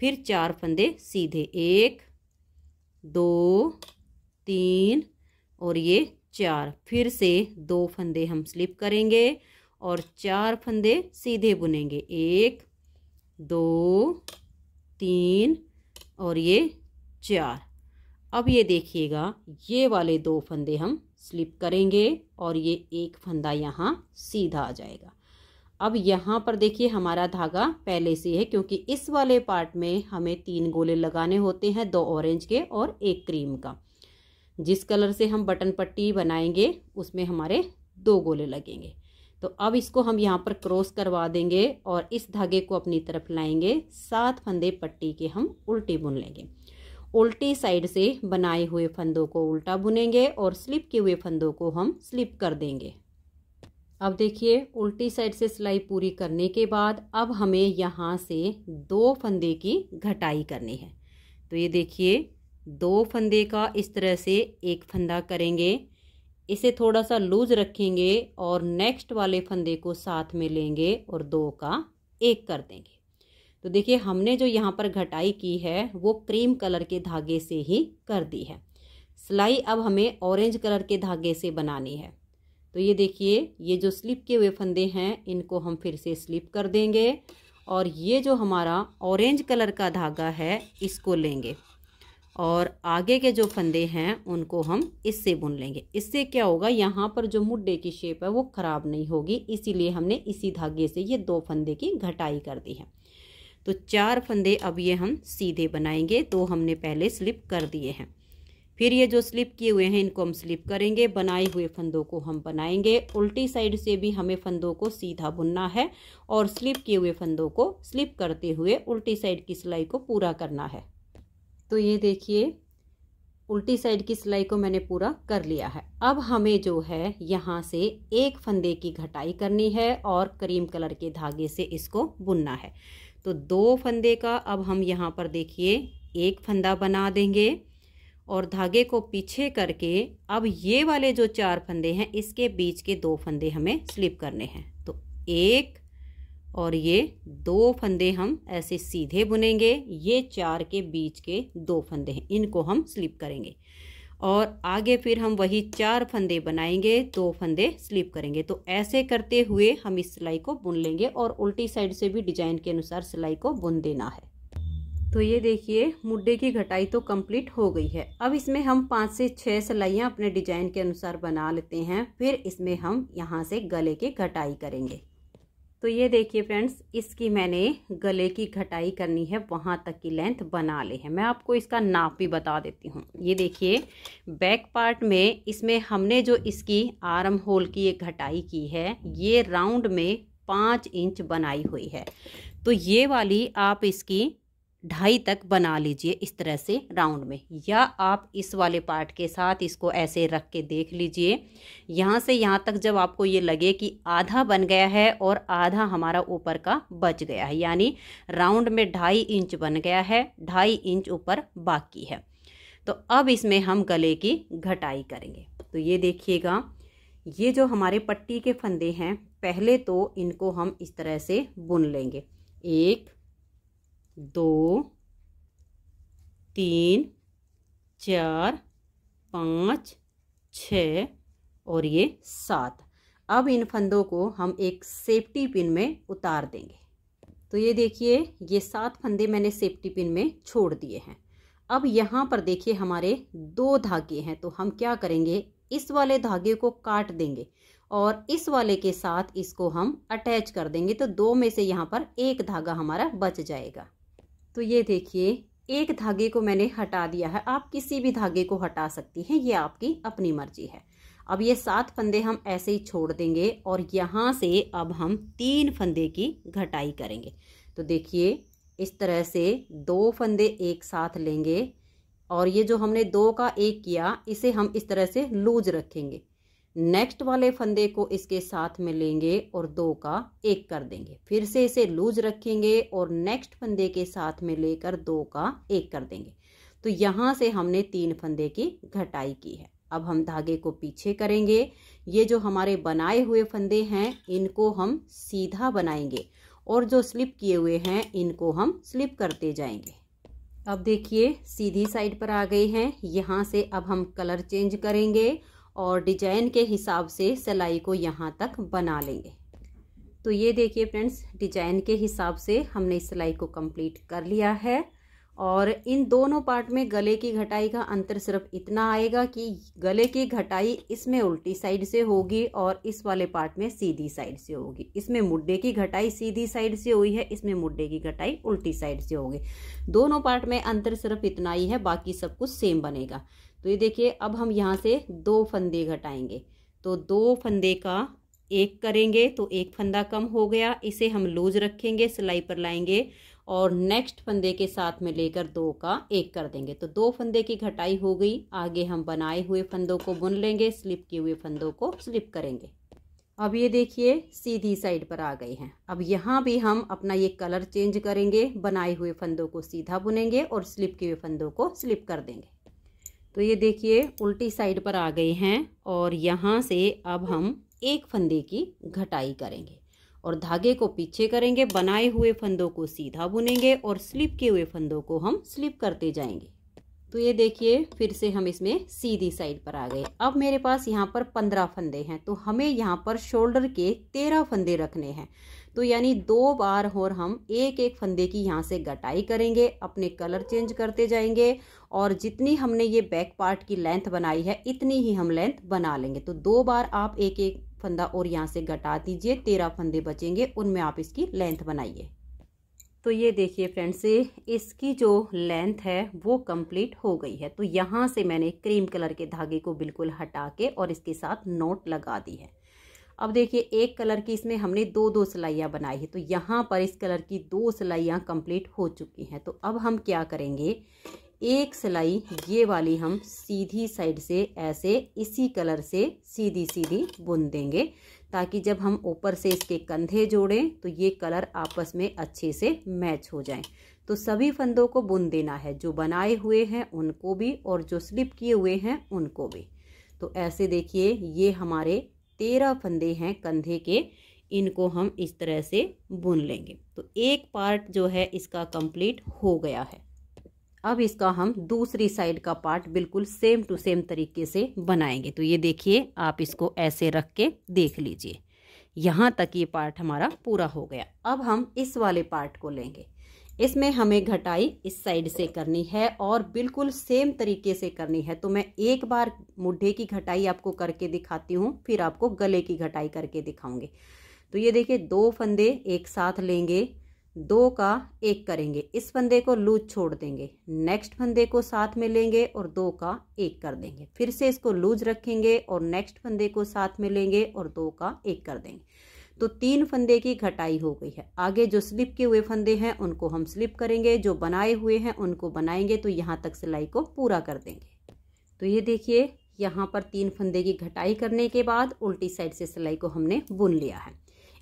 फिर चार फंदे सीधे एक दो तीन और ये चार फिर से दो फंदे हम स्लिप करेंगे और चार फंदे सीधे बुनेंगे एक दो तीन और ये चार अब ये देखिएगा ये वाले दो फंदे हम स्लिप करेंगे और ये एक फंदा यहाँ सीधा आ जाएगा अब यहाँ पर देखिए हमारा धागा पहले से है क्योंकि इस वाले पार्ट में हमें तीन गोले लगाने होते हैं दो ऑरेंज के और एक क्रीम का जिस कलर से हम बटन पट्टी बनाएंगे उसमें हमारे दो गोले लगेंगे तो अब इसको हम यहाँ पर क्रॉस करवा देंगे और इस धागे को अपनी तरफ लाएंगे सात फंदे पट्टी के हम उल्टी बुन लेंगे उल्टी साइड से बनाए हुए फंदों को उल्टा बुनेंगे और स्लिप किए हुए फंदों को हम स्लिप कर देंगे अब देखिए उल्टी साइड से सिलाई पूरी करने के बाद अब हमें यहाँ से दो फंदे की घटाई करनी है तो ये देखिए दो फंदे का इस तरह से एक फंदा करेंगे इसे थोड़ा सा लूज रखेंगे और नेक्स्ट वाले फंदे को साथ में लेंगे और दो का एक कर देंगे तो देखिए हमने जो यहाँ पर घटाई की है वो क्रीम कलर के धागे से ही कर दी है सिलाई अब हमें ऑरेंज कलर के धागे से बनानी है तो ये देखिए ये जो स्लिप के हुए फंदे हैं इनको हम फिर से स्लिप कर देंगे और ये जो हमारा ऑरेंज कलर का धागा है इसको लेंगे और आगे के जो फंदे हैं उनको हम इससे बुन लेंगे इससे क्या होगा यहाँ पर जो मुड्डे की शेप है वो ख़राब नहीं होगी इसीलिए हमने इसी धागे से ये दो फंदे की घटाई कर दी है तो चार फंदे अब ये हम सीधे बनाएंगे तो हमने पहले स्लिप कर दिए हैं फिर ये जो स्लिप किए हुए हैं इनको हम स्लिप करेंगे बनाए हुए फंदों को हम बनाएंगे उल्टी साइड से भी हमें फंदों को सीधा बुनना है और स्लिप किए हुए फंदों को स्लिप करते हुए उल्टी साइड की सिलाई को पूरा करना है तो ये देखिए उल्टी साइड की सिलाई को मैंने पूरा कर लिया है अब हमें जो है यहाँ से एक फंदे की घटाई करनी है और क्रीम कलर के धागे से इसको बुनना है तो दो फंदे का अब हम यहाँ पर देखिए एक फंदा बना देंगे और धागे को पीछे करके अब ये वाले जो चार फंदे हैं इसके बीच के दो फंदे हमें स्लिप करने हैं तो एक और ये दो फंदे हम ऐसे सीधे बुनेंगे ये चार के बीच के दो फंदे हैं इनको हम स्लिप करेंगे और आगे फिर हम वही चार फंदे बनाएंगे दो फंदे स्लिप करेंगे तो ऐसे करते हुए हम इस सिलाई को बुन लेंगे और उल्टी साइड से भी डिजाइन के अनुसार सिलाई को बुन देना है तो ये देखिए मुड्डे की घटाई तो कंप्लीट हो गई है अब इसमें हम पाँच से छह सिलाइयाँ अपने डिजाइन के अनुसार बना लेते हैं फिर इसमें हम यहाँ से गले की घटाई करेंगे तो ये देखिए फ्रेंड्स इसकी मैंने गले की घटाई करनी है वहाँ तक की लेंथ बना ली है मैं आपको इसका नाप भी बता देती हूँ ये देखिए बैक पार्ट में इसमें हमने जो इसकी आर्म होल की ये घटाई की है ये राउंड में पाँच इंच बनाई हुई है तो ये वाली आप इसकी ढाई तक बना लीजिए इस तरह से राउंड में या आप इस वाले पार्ट के साथ इसको ऐसे रख के देख लीजिए यहाँ से यहाँ तक जब आपको ये लगे कि आधा बन गया है और आधा हमारा ऊपर का बच गया है यानी राउंड में ढाई इंच बन गया है ढाई इंच ऊपर बाकी है तो अब इसमें हम गले की घटाई करेंगे तो ये देखिएगा ये जो हमारे पट्टी के फंदे हैं पहले तो इनको हम इस तरह से बुन लेंगे एक दो तीन चार पाँच छ और ये सात अब इन फंदों को हम एक सेफ्टी पिन में उतार देंगे तो ये देखिए ये सात फंदे मैंने सेफ्टी पिन में छोड़ दिए हैं अब यहाँ पर देखिए हमारे दो धागे हैं तो हम क्या करेंगे इस वाले धागे को काट देंगे और इस वाले के साथ इसको हम अटैच कर देंगे तो दो में से यहाँ पर एक धागा हमारा बच जाएगा तो ये देखिए एक धागे को मैंने हटा दिया है आप किसी भी धागे को हटा सकती हैं ये आपकी अपनी मर्जी है अब ये सात फंदे हम ऐसे ही छोड़ देंगे और यहाँ से अब हम तीन फंदे की घटाई करेंगे तो देखिए इस तरह से दो फंदे एक साथ लेंगे और ये जो हमने दो का एक किया इसे हम इस तरह से लूज रखेंगे नेक्स्ट वाले फंदे को इसके साथ में लेंगे और दो का एक कर देंगे फिर से इसे लूज रखेंगे और नेक्स्ट फंदे के साथ में लेकर दो का एक कर देंगे तो यहाँ से हमने तीन फंदे की घटाई की है अब हम धागे को पीछे करेंगे ये जो हमारे बनाए हुए फंदे हैं इनको हम सीधा बनाएंगे और जो स्लिप किए हुए हैं इनको हम स्लिप करते जाएंगे अब देखिए सीधी साइड पर आ गए हैं यहाँ से अब हम कलर चेंज करेंगे और डिजाइन के हिसाब से सिलाई को यहाँ तक बना लेंगे तो ये देखिए फ्रेंड्स डिजाइन के हिसाब से हमने सिलाई को कंप्लीट कर लिया है और इन दोनों पार्ट में गले की घटाई का अंतर सिर्फ इतना आएगा कि गले की घटाई इसमें उल्टी साइड से होगी और इस वाले पार्ट में सीधी साइड से होगी इसमें मुड्डे की घटाई सीधी साइड से हुई है इसमें मुड्डे की घटाई उल्टी साइड से होगी दोनों पार्ट में अंतर सिर्फ इतना ही है बाकी सब कुछ सेम बनेगा तो ये देखिए अब हम यहाँ से दो फंदे घटाएंगे तो दो फंदे का एक करेंगे तो एक फंदा कम हो गया इसे हम लूज रखेंगे सिलाई पर लाएंगे और नेक्स्ट फंदे के साथ में लेकर दो का एक कर देंगे तो दो फंदे की घटाई हो गई आगे हम बनाए हुए फंदों को बुन लेंगे स्लिप किए हुए फंदों को स्लिप करेंगे अब ये देखिए सीधी साइड पर आ गए हैं अब यहाँ भी हम अपना ये कलर चेंज करेंगे बनाए हुए फंदों को सीधा बुनेंगे और स्लिप किए हुए फंदों को स्लिप कर देंगे तो ये देखिए उल्टी साइड पर आ गए हैं और यहाँ से अब हम एक फंदे की घटाई करेंगे और धागे को पीछे करेंगे बनाए हुए फंदों को सीधा बुनेंगे और स्लिप किए हुए फंदों को हम स्लिप करते जाएंगे तो ये देखिए फिर से हम इसमें सीधी साइड पर आ गए अब मेरे पास यहाँ पर पंद्रह फंदे हैं तो हमें यहाँ पर शोल्डर के तेरह फंदे रखने हैं तो यानी दो बार और हम एक एक फंदे की यहाँ से गटाई करेंगे अपने कलर चेंज करते जाएंगे और जितनी हमने ये बैक पार्ट की लेंथ बनाई है इतनी ही हम लेंथ बना लेंगे तो दो बार आप एक एक फंदा और यहाँ से घटा दीजिए तेरह फंदे बचेंगे उनमें आप इसकी लेंथ बनाइए तो ये देखिए फ्रेंड्स इसकी जो लेंथ है वो कंप्लीट हो गई है तो यहाँ से मैंने क्रीम कलर के धागे को बिल्कुल हटा के और इसके साथ नोट लगा दी है अब देखिए एक कलर की इसमें हमने दो दो सिलाइयाँ बनाई है तो यहाँ पर इस कलर की दो सिलाइयाँ कंप्लीट हो चुकी हैं तो अब हम क्या करेंगे एक सिलाई ये वाली हम सीधी साइड से ऐसे इसी कलर से सीधी सीधी बुन देंगे ताकि जब हम ऊपर से इसके कंधे जोड़ें तो ये कलर आपस में अच्छे से मैच हो जाए तो सभी फंदों को बुन देना है जो बनाए हुए हैं उनको भी और जो स्लिप किए हुए हैं उनको भी तो ऐसे देखिए ये हमारे तेरह फंदे हैं कंधे के इनको हम इस तरह से बुन लेंगे तो एक पार्ट जो है इसका कंप्लीट हो गया है अब इसका हम दूसरी साइड का पार्ट बिल्कुल सेम टू सेम तरीके से बनाएंगे तो ये देखिए आप इसको ऐसे रख के देख लीजिए यहाँ तक ये पार्ट हमारा पूरा हो गया अब हम इस वाले पार्ट को लेंगे इसमें हमें घटाई इस साइड से करनी है और बिल्कुल सेम तरीके से करनी है तो मैं एक बार मुढ़े की घटाई आपको करके दिखाती हूँ फिर आपको गले की घटाई करके दिखाऊंगी तो ये देखिए दो फंदे एक साथ लेंगे दो का एक करेंगे इस फंदे को लूज छोड़ देंगे नेक्स्ट फंदे को साथ में लेंगे और दो का एक कर देंगे फिर से इसको लूज रखेंगे और नेक्स्ट फंदे को साथ में लेंगे और दो का एक कर देंगे तो तीन फंदे की घटाई हो गई है आगे जो स्लिप के हुए फंदे हैं उनको हम स्लिप करेंगे जो बनाए हुए हैं उनको बनाएंगे तो यहाँ तक सिलाई को पूरा कर देंगे तो ये देखिए यहाँ पर तीन फंदे की घटाई करने के बाद उल्टी साइड से सिलाई को हमने बुन लिया है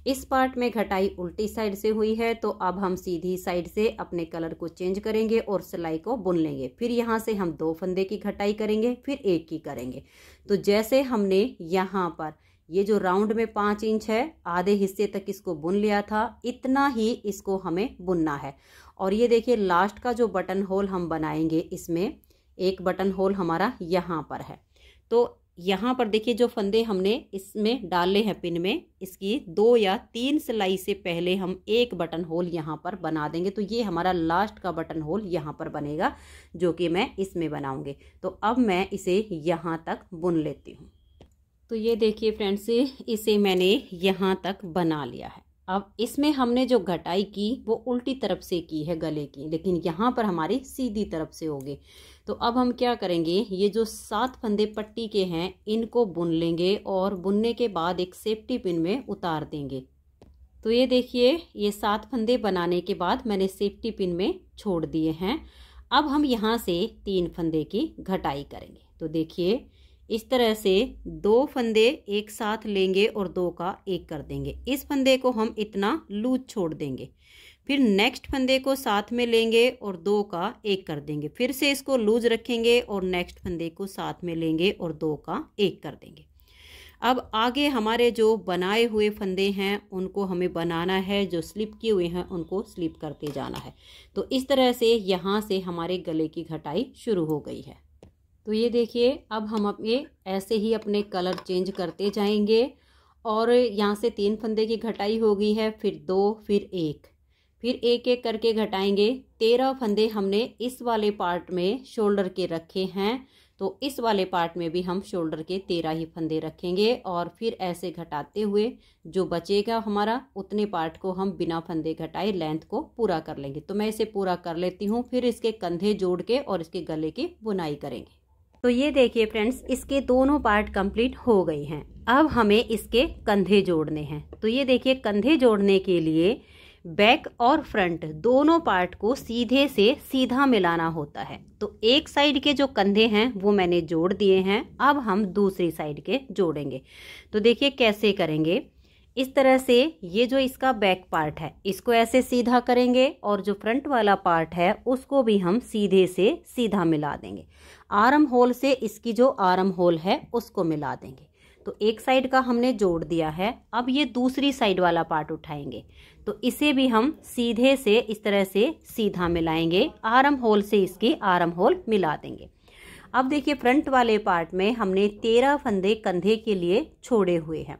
इस पार्ट में घटाई उल्टी साइड से हुई है तो अब हम सीधी साइड से अपने कलर को चेंज करेंगे और सिलाई को बुन लेंगे फिर यहाँ से हम दो फंदे की घटाई करेंगे फिर एक की करेंगे तो जैसे हमने यहाँ पर ये जो राउंड में पाँच इंच है आधे हिस्से तक इसको बुन लिया था इतना ही इसको हमें बुनना है और ये देखिए लास्ट का जो बटन होल हम बनाएंगे इसमें एक बटन होल हमारा यहाँ पर है तो यहाँ पर देखिए जो फंदे हमने इसमें डाले हैं पिन में इसकी दो या तीन सिलाई से पहले हम एक बटन होल यहाँ पर बना देंगे तो ये हमारा लास्ट का बटन होल यहाँ पर बनेगा जो कि मैं इसमें बनाऊँगी तो अब मैं इसे यहाँ तक बुन लेती हूँ तो ये देखिए फ्रेंड्स इसे मैंने यहाँ तक बना लिया है अब इसमें हमने जो घटाई की वो उल्टी तरफ से की है गले की लेकिन यहाँ पर हमारी सीधी तरफ से होगी तो अब हम क्या करेंगे ये जो सात फंदे पट्टी के हैं इनको बुन लेंगे और बुनने के बाद एक सेफ्टी पिन में उतार देंगे तो ये देखिए ये सात फंदे बनाने के बाद मैंने सेफ्टी पिन में छोड़ दिए हैं अब हम यहाँ से तीन फंदे की घटाई करेंगे तो देखिए इस तरह से दो फंदे एक साथ लेंगे और दो का एक कर देंगे इस फंदे को हम इतना लूज छोड़ देंगे फिर नेक्स्ट फंदे को साथ में लेंगे और दो का एक कर देंगे फिर से इसको लूज रखेंगे और नेक्स्ट फंदे को साथ में लेंगे और दो का एक कर देंगे अब आगे हमारे जो बनाए हुए फंदे हैं उनको हमें बनाना है जो स्लिप किए हुए हैं उनको स्लिप करते जाना है तो इस तरह से यहाँ से हमारे गले की घटाई शुरू हो गई है तो ये देखिए अब हम अपने ऐसे ही अपने कलर चेंज करते जाएंगे और यहाँ से तीन फंदे की घटाई हो गई है फिर दो फिर एक फिर एक एक करके घटाएंगे तेरह फंदे हमने इस वाले पार्ट में शोल्डर के रखे हैं तो इस वाले पार्ट में भी हम शोल्डर के तेरह ही फंदे रखेंगे और फिर ऐसे घटाते हुए जो बचेगा हमारा उतने पार्ट को हम बिना फंदे घटाए लेंथ को पूरा कर लेंगे तो मैं इसे पूरा कर लेती हूँ फिर इसके कंधे जोड़ के और इसके गले की बुनाई करेंगे तो ये देखिए फ्रेंड्स इसके दोनों पार्ट कंप्लीट हो गए हैं अब हमें इसके कंधे जोड़ने हैं तो ये देखिए कंधे जोड़ने के लिए बैक और फ्रंट दोनों पार्ट को सीधे से सीधा मिलाना होता है तो एक साइड के जो कंधे हैं वो मैंने जोड़ दिए हैं अब हम दूसरी साइड के जोड़ेंगे तो देखिए कैसे करेंगे इस तरह से ये जो इसका बैक पार्ट है इसको ऐसे सीधा करेंगे और जो फ्रंट वाला पार्ट है उसको भी हम सीधे से सीधा मिला देंगे आर्म होल से इसकी जो आर्म होल है उसको मिला देंगे तो एक साइड का हमने जोड़ दिया है अब ये दूसरी साइड वाला पार्ट उठाएंगे तो इसे भी हम सीधे से इस तरह से सीधा मिलाएंगे आरम होल से इसकी आरम होल मिला देंगे अब देखिए फ्रंट वाले पार्ट में हमने तेरह फंदे कंधे के लिए छोड़े हुए हैं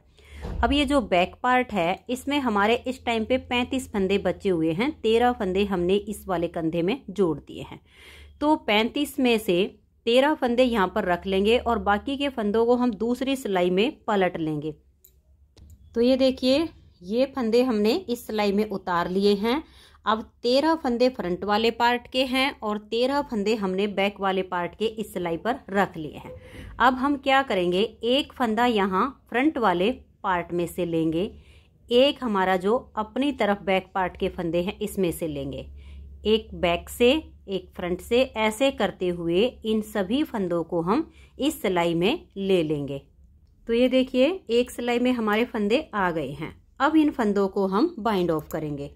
अब ये जो बैक पार्ट है इसमें हमारे इस टाइम पे पैंतीस फंदे बचे हुए हैं तेरह फंदे हमने इस वाले कंधे में जोड़ दिए हैं तो पैंतीस में से तेरह फंदे यहाँ पर रख लेंगे और बाकी के फंदों को हम दूसरी सिलाई में पलट लेंगे तो ये देखिए ये फंदे हमने इस सिलाई में उतार लिए हैं अब तेरह फंदे फ्रंट वाले पार्ट के हैं और तेरह फंदे हमने बैक वाले पार्ट के इस सिलाई पर रख लिए हैं अब हम क्या करेंगे एक फंदा यहाँ फ्रंट वाले पार्ट में से लेंगे एक हमारा जो अपनी तरफ बैक पार्ट के फंदे हैं इसमें से लेंगे एक बैक से एक फ्रंट से ऐसे करते हुए इन सभी फंदों को हम इस सिलाई में ले लेंगे तो ये देखिए एक सिलाई में हमारे फंदे आ गए हैं अब इन फंदों को हम बाइंड ऑफ करेंगे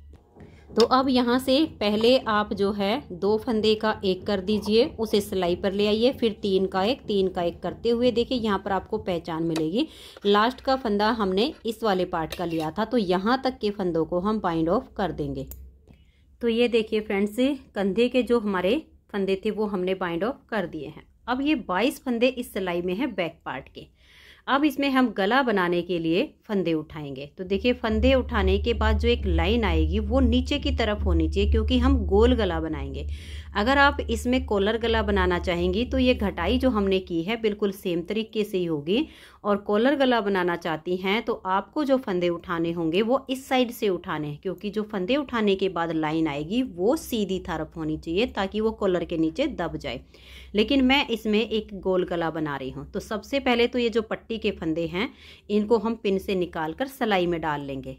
तो अब यहाँ से पहले आप जो है दो फंदे का एक कर दीजिए उसे सिलाई पर ले आइए फिर तीन का एक तीन का एक करते हुए देखिए यहाँ पर आपको पहचान मिलेगी लास्ट का फंदा हमने इस वाले पार्ट का लिया था तो यहाँ तक के फंदों को हम बाइंड ऑफ कर देंगे तो ये देखिए फ्रेंड्स कंधे के जो हमारे फंदे थे वो हमने बाइंड ऑफ कर दिए हैं अब ये बाईस फंदे इस सिलाई में है बैक पार्ट के अब इसमें हम गला बनाने के लिए फंदे उठाएंगे तो देखिए फंदे उठाने के बाद जो एक लाइन आएगी वो नीचे की तरफ होनी चाहिए क्योंकि हम गोल गला बनाएंगे अगर आप इसमें कॉलर गला बनाना चाहेंगी तो ये घटाई जो हमने की है बिल्कुल सेम तरीके से ही होगी और कॉलर गला बनाना चाहती हैं तो आपको जो फंदे उठाने होंगे वो इस साइड से उठाने हैं क्योंकि जो फंदे उठाने के बाद लाइन आएगी वो सीधी थरफ होनी चाहिए ताकि वो कॉलर के नीचे दब जाए लेकिन मैं इसमें एक गोल गला बना रही हूँ तो सबसे पहले तो ये जो पट्टी के फंदे हैं इनको हम पिन से निकाल कर सलाई में डाल लेंगे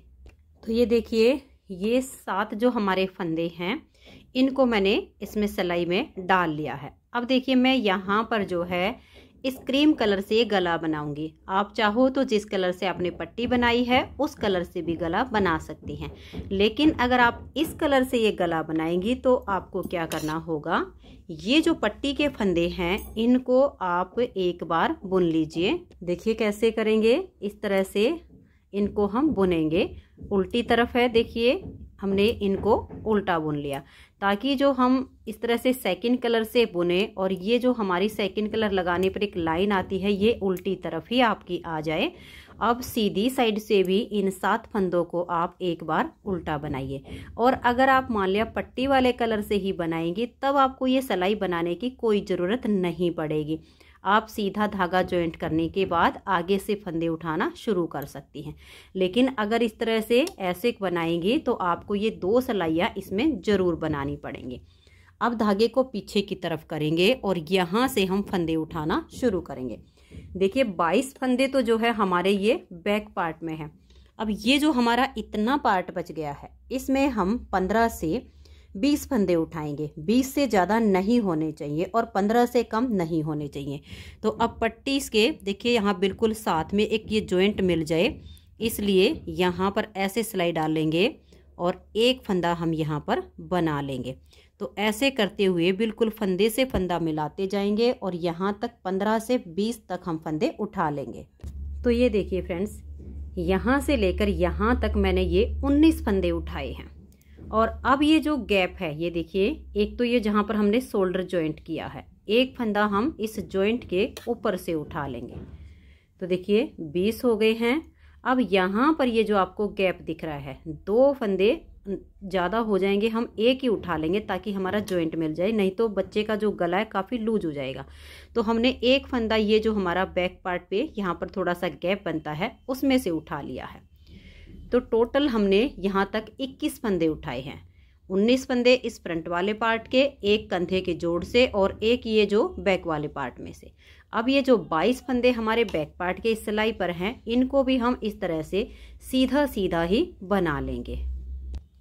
तो ये देखिए ये सात जो हमारे फंदे हैं इनको मैंने इसमें सलाई में डाल लिया है अब देखिए मैं यहाँ पर जो है इस क्रीम कलर से गला बनाऊंगी आप चाहो तो जिस कलर से आपने पट्टी बनाई है उस कलर से भी गला बना सकती हैं लेकिन अगर आप इस कलर से ये गला बनाएंगी तो आपको क्या करना होगा ये जो पट्टी के फंदे हैं इनको आप एक बार बुन लीजिए देखिए कैसे करेंगे इस तरह से इनको हम बुनेंगे उल्टी तरफ है देखिए हमने इनको उल्टा बुन लिया ताकि जो हम इस तरह से सेकंड कलर से बुने और ये जो हमारी सेकंड कलर लगाने पर एक लाइन आती है ये उल्टी तरफ ही आपकी आ जाए अब सीधी साइड से भी इन सात फंदों को आप एक बार उल्टा बनाइए और अगर आप मान लिया पट्टी वाले कलर से ही बनाएंगे तब आपको ये सिलाई बनाने की कोई ज़रूरत नहीं पड़ेगी आप सीधा धागा ज्वाइंट करने के बाद आगे से फंदे उठाना शुरू कर सकती हैं लेकिन अगर इस तरह से ऐसे बनाएंगे तो आपको ये दो सलाइयाँ इसमें ज़रूर बनानी पड़ेंगी अब धागे को पीछे की तरफ करेंगे और यहाँ से हम फंदे उठाना शुरू करेंगे देखिए 22 फंदे तो जो है हमारे ये बैक पार्ट में है अब ये जो हमारा इतना पार्ट बच गया है इसमें हम 15 से बीस फंदे उठाएंगे बीस से ज़्यादा नहीं होने चाहिए और पंद्रह से कम नहीं होने चाहिए तो अब पट्टी इसके देखिए यहाँ बिल्कुल साथ में एक ये जॉइंट मिल जाए इसलिए यहाँ पर ऐसे सिलाई डालेंगे और एक फंदा हम यहाँ पर बना लेंगे तो ऐसे करते हुए बिल्कुल फंदे से फंदा मिलाते जाएंगे और यहाँ तक पंद्रह से बीस तक हम फंदे उठा लेंगे तो ये देखिए फ्रेंड्स यहाँ से लेकर यहाँ तक मैंने ये उन्नीस फंदे उठाए हैं और अब ये जो गैप है ये देखिए एक तो ये जहाँ पर हमने शोल्डर ज्वाइंट किया है एक फंदा हम इस ज्वाइंट के ऊपर से उठा लेंगे तो देखिए बीस हो गए हैं अब यहाँ पर ये जो आपको गैप दिख रहा है दो फंदे ज़्यादा हो जाएंगे हम एक ही उठा लेंगे ताकि हमारा जॉइंट मिल जाए नहीं तो बच्चे का जो गला है काफ़ी लूज हो जाएगा तो हमने एक फंदा ये जो हमारा बैक पार्ट पे यहाँ पर थोड़ा सा गैप बनता है उसमें से उठा लिया है तो टोटल हमने यहाँ तक 21 फंदे उठाए हैं 19 फंदे इस फ्रंट वाले पार्ट के एक कंधे के जोड़ से और एक ये जो बैक वाले पार्ट में से अब ये जो 22 फंदे हमारे बैक पार्ट के इस सिलाई पर हैं इनको भी हम इस तरह से सीधा सीधा ही बना लेंगे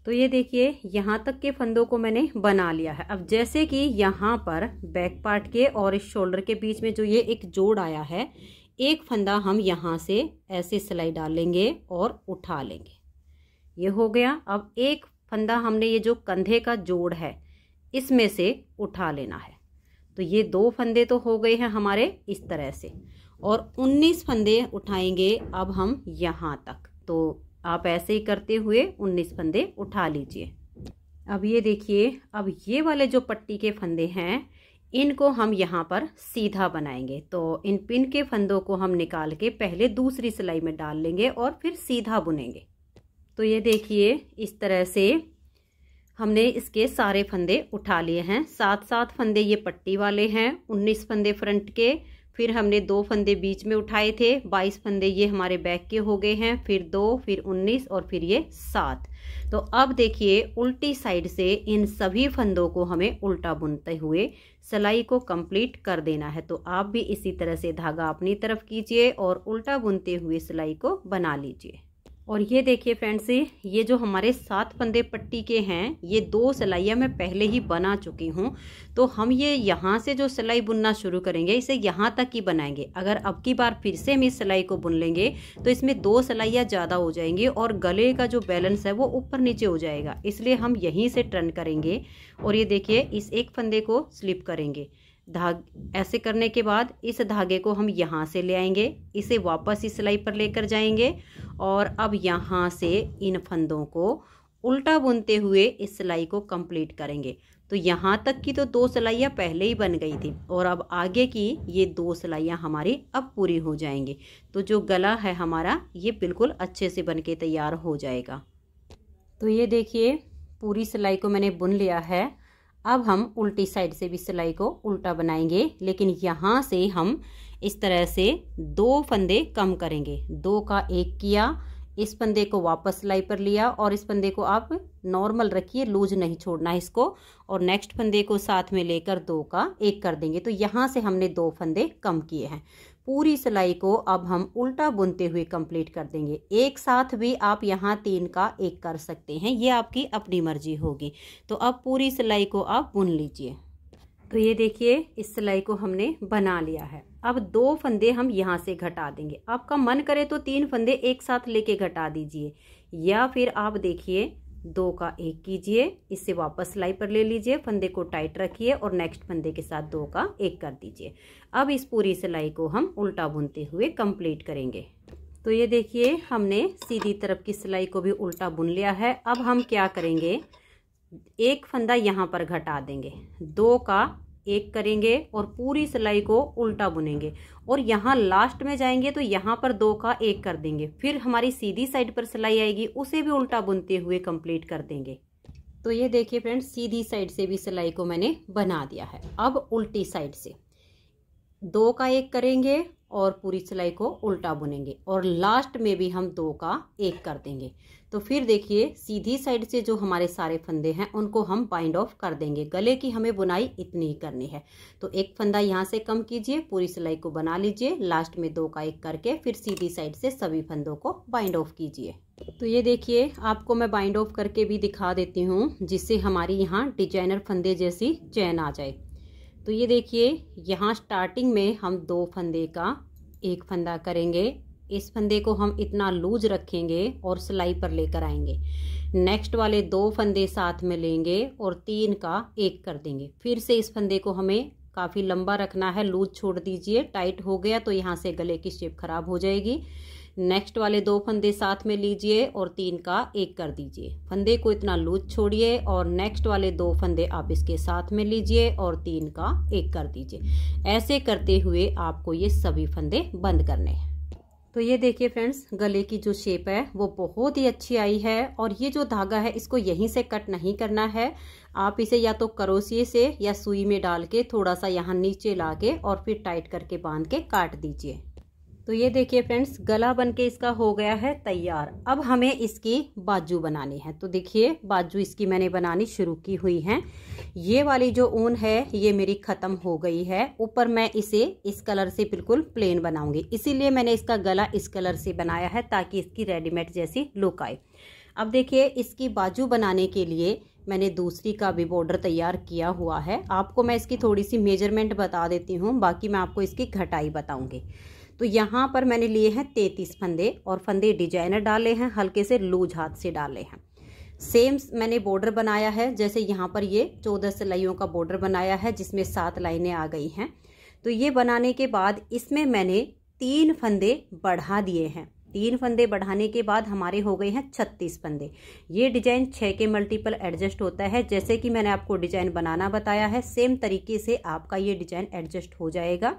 तो ये देखिए यहाँ तक के फंदों को मैंने बना लिया है अब जैसे कि यहाँ पर बैक पार्ट के और इस शोल्डर के बीच में जो ये एक जोड़ आया है एक फंदा हम यहाँ से ऐसे सिलाई डालेंगे और उठा लेंगे ये हो गया अब एक फंदा हमने ये जो कंधे का जोड़ है इसमें से उठा लेना है तो ये दो फंदे तो हो गए हैं हमारे इस तरह से और 19 फंदे उठाएंगे अब हम यहाँ तक तो आप ऐसे ही करते हुए 19 फंदे उठा लीजिए अब ये देखिए अब ये वाले जो पट्टी के फंदे हैं इनको हम यहाँ पर सीधा बनाएंगे तो इन पिन के फंदों को हम निकाल के पहले दूसरी सिलाई में डाल लेंगे और फिर सीधा बुनेंगे तो ये देखिए इस तरह से हमने इसके सारे फंदे उठा लिए हैं सात सात फंदे ये पट्टी वाले हैं उन्नीस फंदे फ्रंट के फिर हमने दो फंदे बीच में उठाए थे बाईस फंदे ये हमारे बैक के हो गए हैं फिर दो फिर उन्नीस और फिर ये सात तो अब देखिए उल्टी साइड से इन सभी फंदों को हमें उल्टा बुनते हुए सिलाई को कंप्लीट कर देना है तो आप भी इसी तरह से धागा अपनी तरफ कीजिए और उल्टा बुनते हुए सिलाई को बना लीजिए और ये देखिए फ्रेंड्स ये जो हमारे सात फंदे पट्टी के हैं ये दो सिलाइयाँ मैं पहले ही बना चुकी हूँ तो हम ये यहाँ से जो सिलाई बुनना शुरू करेंगे इसे यहाँ तक ही बनाएंगे अगर अब की बार फिर से हम इस सिलाई को बुन लेंगे तो इसमें दो सिलाइयाँ ज़्यादा हो जाएंगी और गले का जो बैलेंस है वो ऊपर नीचे हो जाएगा इसलिए हम यहीं से टर्न करेंगे और ये देखिए इस एक फंदे को स्लिप करेंगे धाग ऐसे करने के बाद इस धागे को हम यहाँ से ले आएंगे इसे वापस इस सिलाई पर लेकर जाएंगे और अब यहाँ से इन फंदों को उल्टा बुनते हुए इस सिलाई को कंप्लीट करेंगे तो यहाँ तक की तो दो सिलाइयाँ पहले ही बन गई थी और अब आगे की ये दो सिलाइयाँ हमारी अब पूरी हो जाएंगी तो जो गला है हमारा ये बिल्कुल अच्छे से बन के तैयार हो जाएगा तो ये देखिए पूरी सिलाई को मैंने बुन लिया है अब हम उल्टी साइड से भी सिलाई को उल्टा बनाएंगे लेकिन यहाँ से हम इस तरह से दो फंदे कम करेंगे दो का एक किया इस फंदे को वापस सिलाई पर लिया और इस फंदे को आप नॉर्मल रखिए लूज नहीं छोड़ना है इसको और नेक्स्ट फंदे को साथ में लेकर दो का एक कर देंगे तो यहाँ से हमने दो फंदे कम किए हैं पूरी सिलाई को अब हम उल्टा बुनते हुए कंप्लीट कर देंगे एक साथ भी आप यहाँ तीन का एक कर सकते हैं ये आपकी अपनी मर्जी होगी तो अब पूरी सिलाई को आप बुन लीजिए तो ये देखिए इस सिलाई को हमने बना लिया है अब दो फंदे हम यहाँ से घटा देंगे आपका मन करे तो तीन फंदे एक साथ लेके घटा दीजिए या फिर आप देखिए दो का एक कीजिए इससे वापस सिलाई पर ले लीजिए फंदे को टाइट रखिए और नेक्स्ट फंदे के साथ दो का एक कर दीजिए अब इस पूरी सिलाई को हम उल्टा बुनते हुए कंप्लीट करेंगे तो ये देखिए हमने सीधी तरफ की सिलाई को भी उल्टा बुन लिया है अब हम क्या करेंगे एक फंदा यहाँ पर घटा देंगे दो का एक करेंगे और पूरी सिलाई को उल्टा बुनेंगे और यहाँ लास्ट में जाएंगे तो यहाँ पर दो का एक कर देंगे फिर हमारी सीधी साइड पर सिलाई आएगी उसे भी उल्टा बुनते हुए कंप्लीट कर देंगे तो ये देखिए फ्रेंड्स सीधी साइड से भी सिलाई को मैंने बना दिया है अब उल्टी साइड से दो का एक करेंगे और पूरी सिलाई को उल्टा बुनेंगे और लास्ट में भी हम दो का एक कर देंगे तो फिर देखिए सीधी साइड से जो हमारे सारे फंदे हैं उनको हम बाइंड ऑफ कर देंगे गले की हमें बुनाई इतनी ही करनी है तो एक फंदा यहाँ से कम कीजिए पूरी सिलाई को बना लीजिए लास्ट में दो का एक करके फिर सीधी साइड से सभी फंदों को बाइंड ऑफ कीजिए तो ये देखिए आपको मैं बाइंड ऑफ करके भी दिखा देती हूँ जिससे हमारी यहाँ डिजाइनर फंदे जैसी चैन आ जाए तो ये देखिए यहाँ स्टार्टिंग में हम दो फंदे का एक फंदा करेंगे इस फंदे को हम इतना लूज रखेंगे और सिलाई पर लेकर आएंगे नेक्स्ट वाले दो फंदे साथ में लेंगे और तीन का एक कर देंगे फिर से इस फंदे को हमें काफ़ी लंबा रखना है लूज छोड़ दीजिए टाइट हो गया तो यहाँ से गले की शेप खराब हो जाएगी नेक्स्ट वाले दो फंदे साथ में लीजिए और तीन का एक कर दीजिए फंदे को इतना लूज छोड़िए और नेक्स्ट वाले दो फंदे आप इसके साथ में लीजिए और तीन का एक कर दीजिए ऐसे करते हुए आपको ये सभी फंदे बंद करने हैं तो ये देखिए फ्रेंड्स गले की जो शेप है वो बहुत ही अच्छी आई है और ये जो धागा है इसको यहीं से कट नहीं करना है आप इसे या तो करोसिए से या सुई में डाल के थोड़ा सा यहाँ नीचे ला के और फिर टाइट करके बांध के काट दीजिए तो ये देखिए फ्रेंड्स गला बन के इसका हो गया है तैयार अब हमें इसकी बाजू बनानी है तो देखिए बाजू इसकी मैंने बनानी शुरू की हुई है ये वाली जो ऊन है ये मेरी ख़त्म हो गई है ऊपर मैं इसे इस कलर से बिल्कुल प्लेन बनाऊंगी इसीलिए मैंने इसका गला इस कलर से बनाया है ताकि इसकी रेडीमेड जैसी लुक आए अब देखिए इसकी बाजू बनाने के लिए मैंने दूसरी का भी बॉर्डर तैयार किया हुआ है आपको मैं इसकी थोड़ी सी मेजरमेंट बता देती हूँ बाकी मैं आपको इसकी घटाई बताऊँगी तो यहाँ पर मैंने लिए हैं तैतीस फंदे और फंदे डिजाइनर डाले हैं हल्के से लूज हाथ से डाले हैं सेम मैंने बॉर्डर बनाया है जैसे यहाँ पर ये चौदह सिलाइयों का बॉर्डर बनाया है जिसमें सात लाइनें आ गई हैं तो ये बनाने के बाद इसमें मैंने तीन फंदे बढ़ा दिए हैं तीन फंदे बढ़ाने के बाद हमारे हो गए हैं छत्तीस फंदे ये डिजाइन छः के मल्टीपल एडजस्ट होता है जैसे कि मैंने आपको डिजाइन बनाना बताया है सेम तरीके से आपका ये डिजाइन एडजस्ट हो जाएगा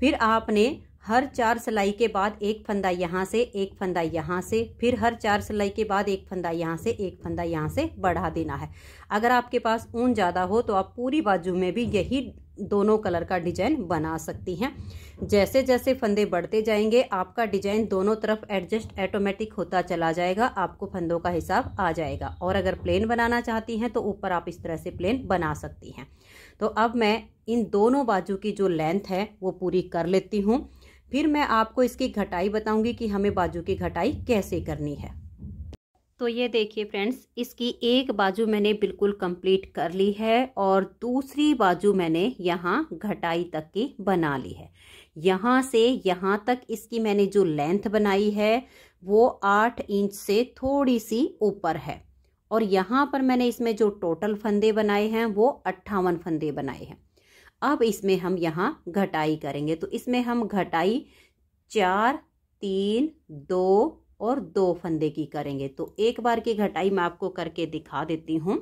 फिर आपने हर चार सिलाई के बाद एक फंदा यहाँ से एक फंदा यहाँ से फिर हर चार सिलाई के बाद एक फंदा यहाँ से एक फंदा यहाँ से बढ़ा देना है अगर आपके पास ऊन ज़्यादा हो तो आप पूरी बाजू में भी यही दोनों कलर का डिजाइन बना सकती हैं जैसे जैसे फंदे बढ़ते जाएंगे आपका डिजाइन दोनों तरफ एडजस्ट ऑटोमेटिक होता चला जाएगा आपको फंदों का हिसाब आ जाएगा और अगर प्लेन बनाना चाहती हैं तो ऊपर आप इस तरह से प्लेन बना सकती हैं तो अब मैं इन दोनों बाजू की जो लेंथ है वो पूरी कर लेती हूँ फिर मैं आपको इसकी घटाई बताऊंगी कि हमें बाजू की घटाई कैसे करनी है तो ये देखिए फ्रेंड्स इसकी एक बाजू मैंने बिल्कुल कंप्लीट कर ली है और दूसरी बाजू मैंने यहाँ घटाई तक की बना ली है यहाँ से यहाँ तक इसकी मैंने जो लेंथ बनाई है वो आठ इंच से थोड़ी सी ऊपर है और यहाँ पर मैंने इसमें जो टोटल फंदे बनाए हैं वो अट्ठावन फंदे बनाए हैं अब इसमें हम यहाँ घटाई करेंगे तो इसमें हम घटाई चार तीन दो और दो फंदे की करेंगे तो एक बार की घटाई मैं आपको करके दिखा देती हूँ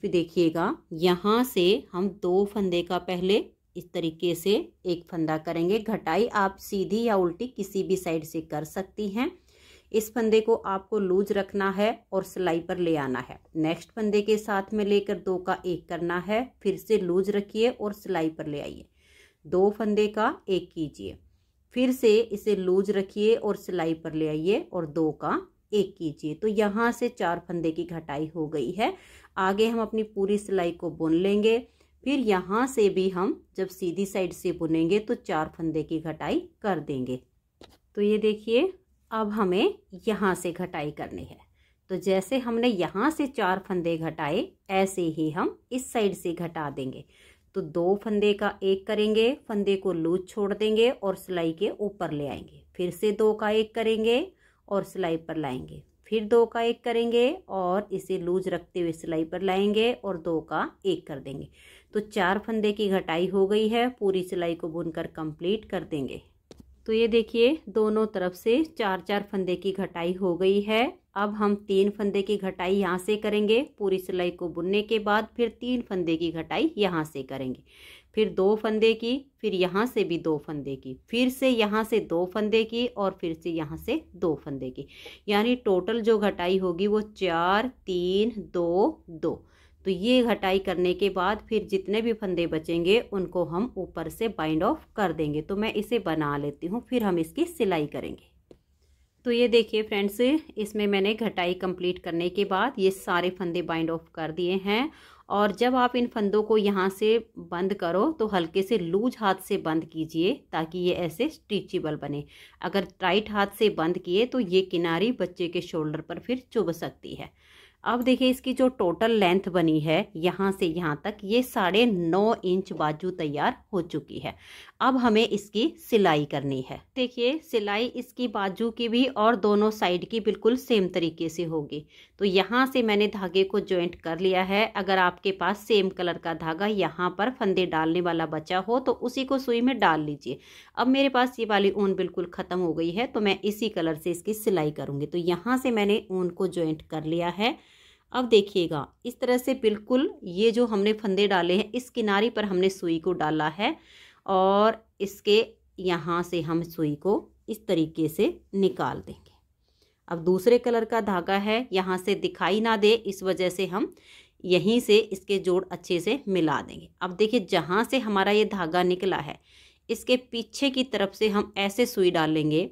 फिर देखिएगा यहाँ से हम दो फंदे का पहले इस तरीके से एक फंदा करेंगे घटाई आप सीधी या उल्टी किसी भी साइड से कर सकती हैं इस फंदे को आपको लूज रखना है और सिलाई पर ले आना है नेक्स्ट फंदे के साथ में लेकर दो का एक करना है फिर से लूज रखिए और सिलाई पर ले आइए दो फंदे का एक कीजिए फिर से इसे लूज रखिए और सिलाई पर ले आइए और दो का एक कीजिए तो यहाँ से चार फंदे की घटाई हो गई है आगे हम अपनी पूरी सिलाई को बुन लेंगे फिर यहाँ से भी हम जब सीधी साइड से बुनेंगे तो चार फंदे की घटाई कर देंगे तो ये देखिए अब हमें यहाँ से घटाई करनी है तो जैसे हमने यहाँ से चार फंदे घटाए ऐसे ही हम इस साइड से घटा देंगे तो दो फंदे का एक करेंगे फंदे को लूज छोड़ देंगे और सिलाई के ऊपर ले आएंगे फिर से दो का एक करेंगे और सिलाई पर लाएंगे फिर दो का एक करेंगे और इसे लूज रखते हुए सिलाई पर लाएंगे और दो का एक कर देंगे तो चार फंदे की घटाई हो गई है पूरी सिलाई को बुनकर कंप्लीट कर देंगे तो ये देखिए दोनों तरफ से चार चार फंदे की घटाई हो गई है अब हम तीन फंदे की घटाई यहाँ से करेंगे पूरी सिलाई को बुनने के बाद फिर तीन फंदे की घटाई यहाँ से करेंगे फिर दो फंदे की फिर यहाँ से भी दो फंदे की फिर से यहाँ से दो फंदे की और फिर से यहाँ से दो फंदे की यानी टोटल जो घटाई होगी वो चार तीन दो दो तो ये घटाई करने के बाद फिर जितने भी फंदे बचेंगे उनको हम ऊपर से बाइंड ऑफ कर देंगे तो मैं इसे बना लेती हूँ फिर हम इसकी सिलाई करेंगे तो ये देखिए फ्रेंड्स इसमें मैंने घटाई कंप्लीट करने के बाद ये सारे फंदे बाइंड ऑफ कर दिए हैं और जब आप इन फंदों को यहाँ से बंद करो तो हल्के से लूज हाथ से बंद कीजिए ताकि ये ऐसे स्टिचेबल बने अगर टाइट हाथ से बंद किए तो ये किनारी बच्चे के शोल्डर पर फिर चुभ सकती है अब देखिए इसकी जो टोटल लेंथ बनी है यहाँ से यहाँ तक ये साढ़े नौ इंच बाजू तैयार हो चुकी है अब हमें इसकी सिलाई करनी है देखिए सिलाई इसकी बाजू की भी और दोनों साइड की बिल्कुल सेम तरीके से होगी तो यहाँ से मैंने धागे को ज्वाइंट कर लिया है अगर आपके पास सेम कलर का धागा यहाँ पर फंदे डालने वाला बचा हो तो उसी को सुई में डाल लीजिए अब मेरे पास ये वाली ऊन बिल्कुल ख़त्म हो गई है तो मैं इसी कलर से इसकी सिलाई करूँगी तो यहाँ से मैंने ऊन को ज्वाइंट कर लिया है अब देखिएगा इस तरह से बिल्कुल ये जो हमने फंदे डाले हैं इस किनारे पर हमने सुई को डाला है और इसके यहाँ से हम सुई को इस तरीके से निकाल देंगे अब दूसरे कलर का धागा है यहाँ से दिखाई ना दे इस वजह से हम यहीं से इसके जोड़ अच्छे से मिला देंगे अब देखिए जहाँ से हमारा ये धागा निकला है इसके पीछे की तरफ से हम ऐसे सुई डालेंगे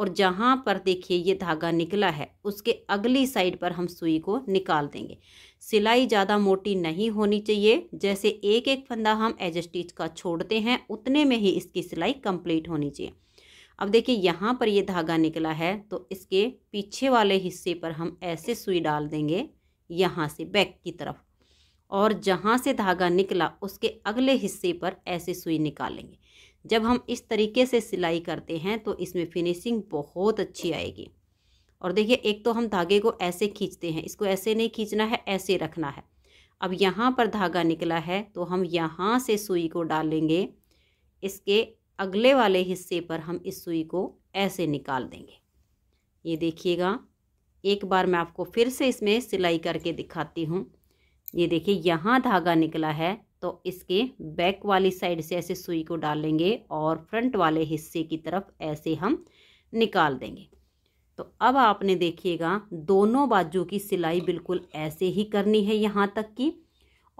और जहाँ पर देखिए ये धागा निकला है उसके अगली साइड पर हम सुई को निकाल देंगे सिलाई ज़्यादा मोटी नहीं होनी चाहिए जैसे एक एक फंदा हम एज स्टिच का छोड़ते हैं उतने में ही इसकी सिलाई कंप्लीट होनी चाहिए अब देखिए यहाँ पर ये धागा निकला है तो इसके पीछे वाले हिस्से पर हम ऐसे सुई डाल देंगे यहाँ से बैक की तरफ और जहाँ से धागा निकला उसके अगले हिस्से पर ऐसे सुई निकालेंगे जब हम इस तरीके से सिलाई करते हैं तो इसमें फिनिशिंग बहुत अच्छी आएगी और देखिए एक तो हम धागे को ऐसे खींचते हैं इसको ऐसे नहीं खींचना है ऐसे रखना है अब यहाँ पर धागा निकला है तो हम यहाँ से सुई को डालेंगे इसके अगले वाले हिस्से पर हम इस सुई को ऐसे निकाल देंगे ये देखिएगा एक बार मैं आपको फिर से इसमें सिलाई करके दिखाती हूँ ये देखिए यहाँ धागा निकला है तो इसके बैक वाली साइड से ऐसे सुई को डालेंगे और फ्रंट वाले हिस्से की तरफ ऐसे हम निकाल देंगे तो अब आपने देखिएगा दोनों बाजू की सिलाई बिल्कुल ऐसे ही करनी है यहाँ तक की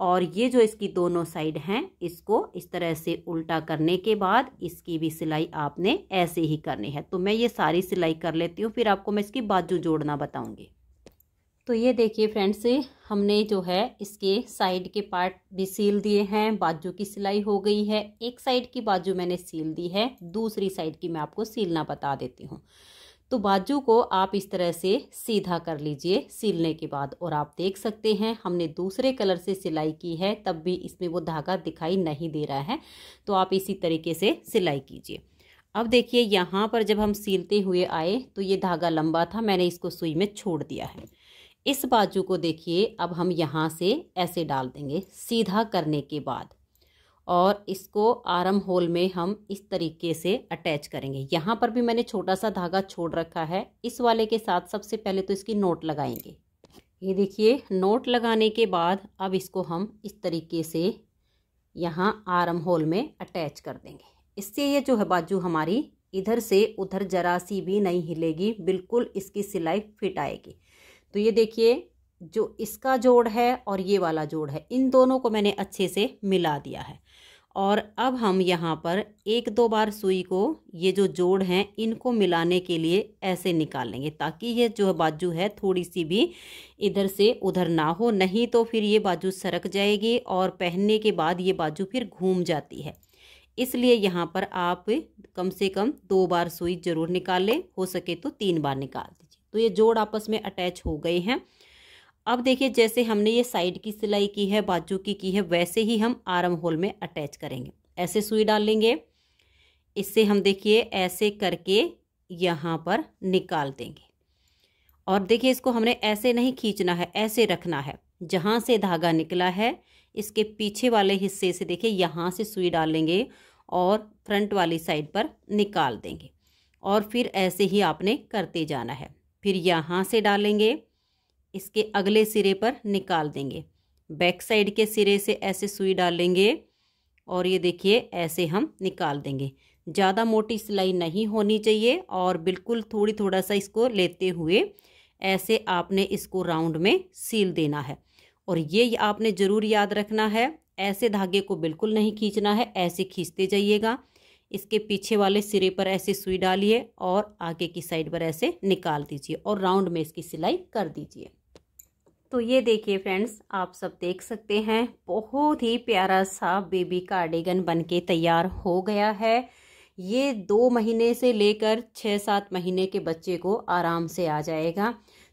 और ये जो इसकी दोनों साइड हैं इसको इस तरह से उल्टा करने के बाद इसकी भी सिलाई आपने ऐसे ही करनी है तो मैं ये सारी सिलाई कर लेती हूँ फिर आपको मैं इसकी बाजू जोड़ना बताऊँगी तो ये देखिए फ्रेंड्स हमने जो है इसके साइड के पार्ट भी सील दिए हैं बाजू की सिलाई हो गई है एक साइड की बाजू मैंने सील दी है दूसरी साइड की मैं आपको सीलना बता देती हूँ तो बाजू को आप इस तरह से सीधा कर लीजिए सिलने के बाद और आप देख सकते हैं हमने दूसरे कलर से सिलाई की है तब भी इसमें वो धागा दिखाई नहीं दे रहा है तो आप इसी तरीके से सिलाई कीजिए अब देखिए यहाँ पर जब हम सिलते हुए आए तो ये धागा लंबा था मैंने इसको सुई में छोड़ दिया है इस बाजू को देखिए अब हम यहाँ से ऐसे डाल देंगे सीधा करने के बाद और इसको आरम होल में हम इस तरीके से अटैच करेंगे यहाँ पर भी मैंने छोटा सा धागा छोड़ रखा है इस वाले के साथ सबसे पहले तो इसकी नोट लगाएंगे ये देखिए नोट लगाने के बाद अब इसको हम इस तरीके से यहाँ आरम होल में अटैच कर देंगे इससे ये जो है बाजू हमारी इधर से उधर जरा सी भी नहीं हिलेगी बिल्कुल इसकी सिलाई फिट आएगी तो ये देखिए जो इसका जोड़ है और ये वाला जोड़ है इन दोनों को मैंने अच्छे से मिला दिया है और अब हम यहाँ पर एक दो बार सुई को ये जो जोड़ हैं इनको मिलाने के लिए ऐसे निकालेंगे ताकि ये जो बाजू है थोड़ी सी भी इधर से उधर ना हो नहीं तो फिर ये बाजू सरक जाएगी और पहनने के बाद ये बाजू फिर घूम जाती है इसलिए यहाँ पर आप कम से कम दो बार सुई ज़रूर निकालें हो सके तो तीन बार निकाल दीजिए तो ये जोड़ आपस में अटैच हो गए हैं अब देखिए जैसे हमने ये साइड की सिलाई की है बाजू की की है वैसे ही हम आर्म होल में अटैच करेंगे ऐसे सुई डाल लेंगे इससे हम देखिए ऐसे करके यहाँ पर निकाल देंगे और देखिए इसको हमने ऐसे नहीं खींचना है ऐसे रखना है जहाँ से धागा निकला है इसके पीछे वाले हिस्से से देखिए यहाँ से सुई डालेंगे और फ्रंट वाली साइड पर निकाल देंगे और फिर ऐसे ही आपने करते जाना है फिर यहाँ से डालेंगे इसके अगले सिरे पर निकाल देंगे बैक साइड के सिरे से ऐसे सुई डालेंगे और ये देखिए ऐसे हम निकाल देंगे ज़्यादा मोटी सिलाई नहीं होनी चाहिए और बिल्कुल थोड़ी थोड़ा सा इसको लेते हुए ऐसे आपने इसको राउंड में सील देना है और ये आपने ज़रूर याद रखना है ऐसे धागे को बिल्कुल नहीं खींचना है ऐसे खींचते जाइएगा इसके पीछे वाले सिरे पर ऐसे सुई डालिए और आगे की साइड पर ऐसे निकाल दीजिए और राउंड में इसकी सिलाई कर दीजिए तो ये देखिए फ्रेंड्स आप सब देख सकते हैं बहुत ही प्यारा सा बेबी कार्डिगन बनके तैयार हो गया है ये दो महीने से लेकर छः सात महीने के बच्चे को आराम से आ जाएगा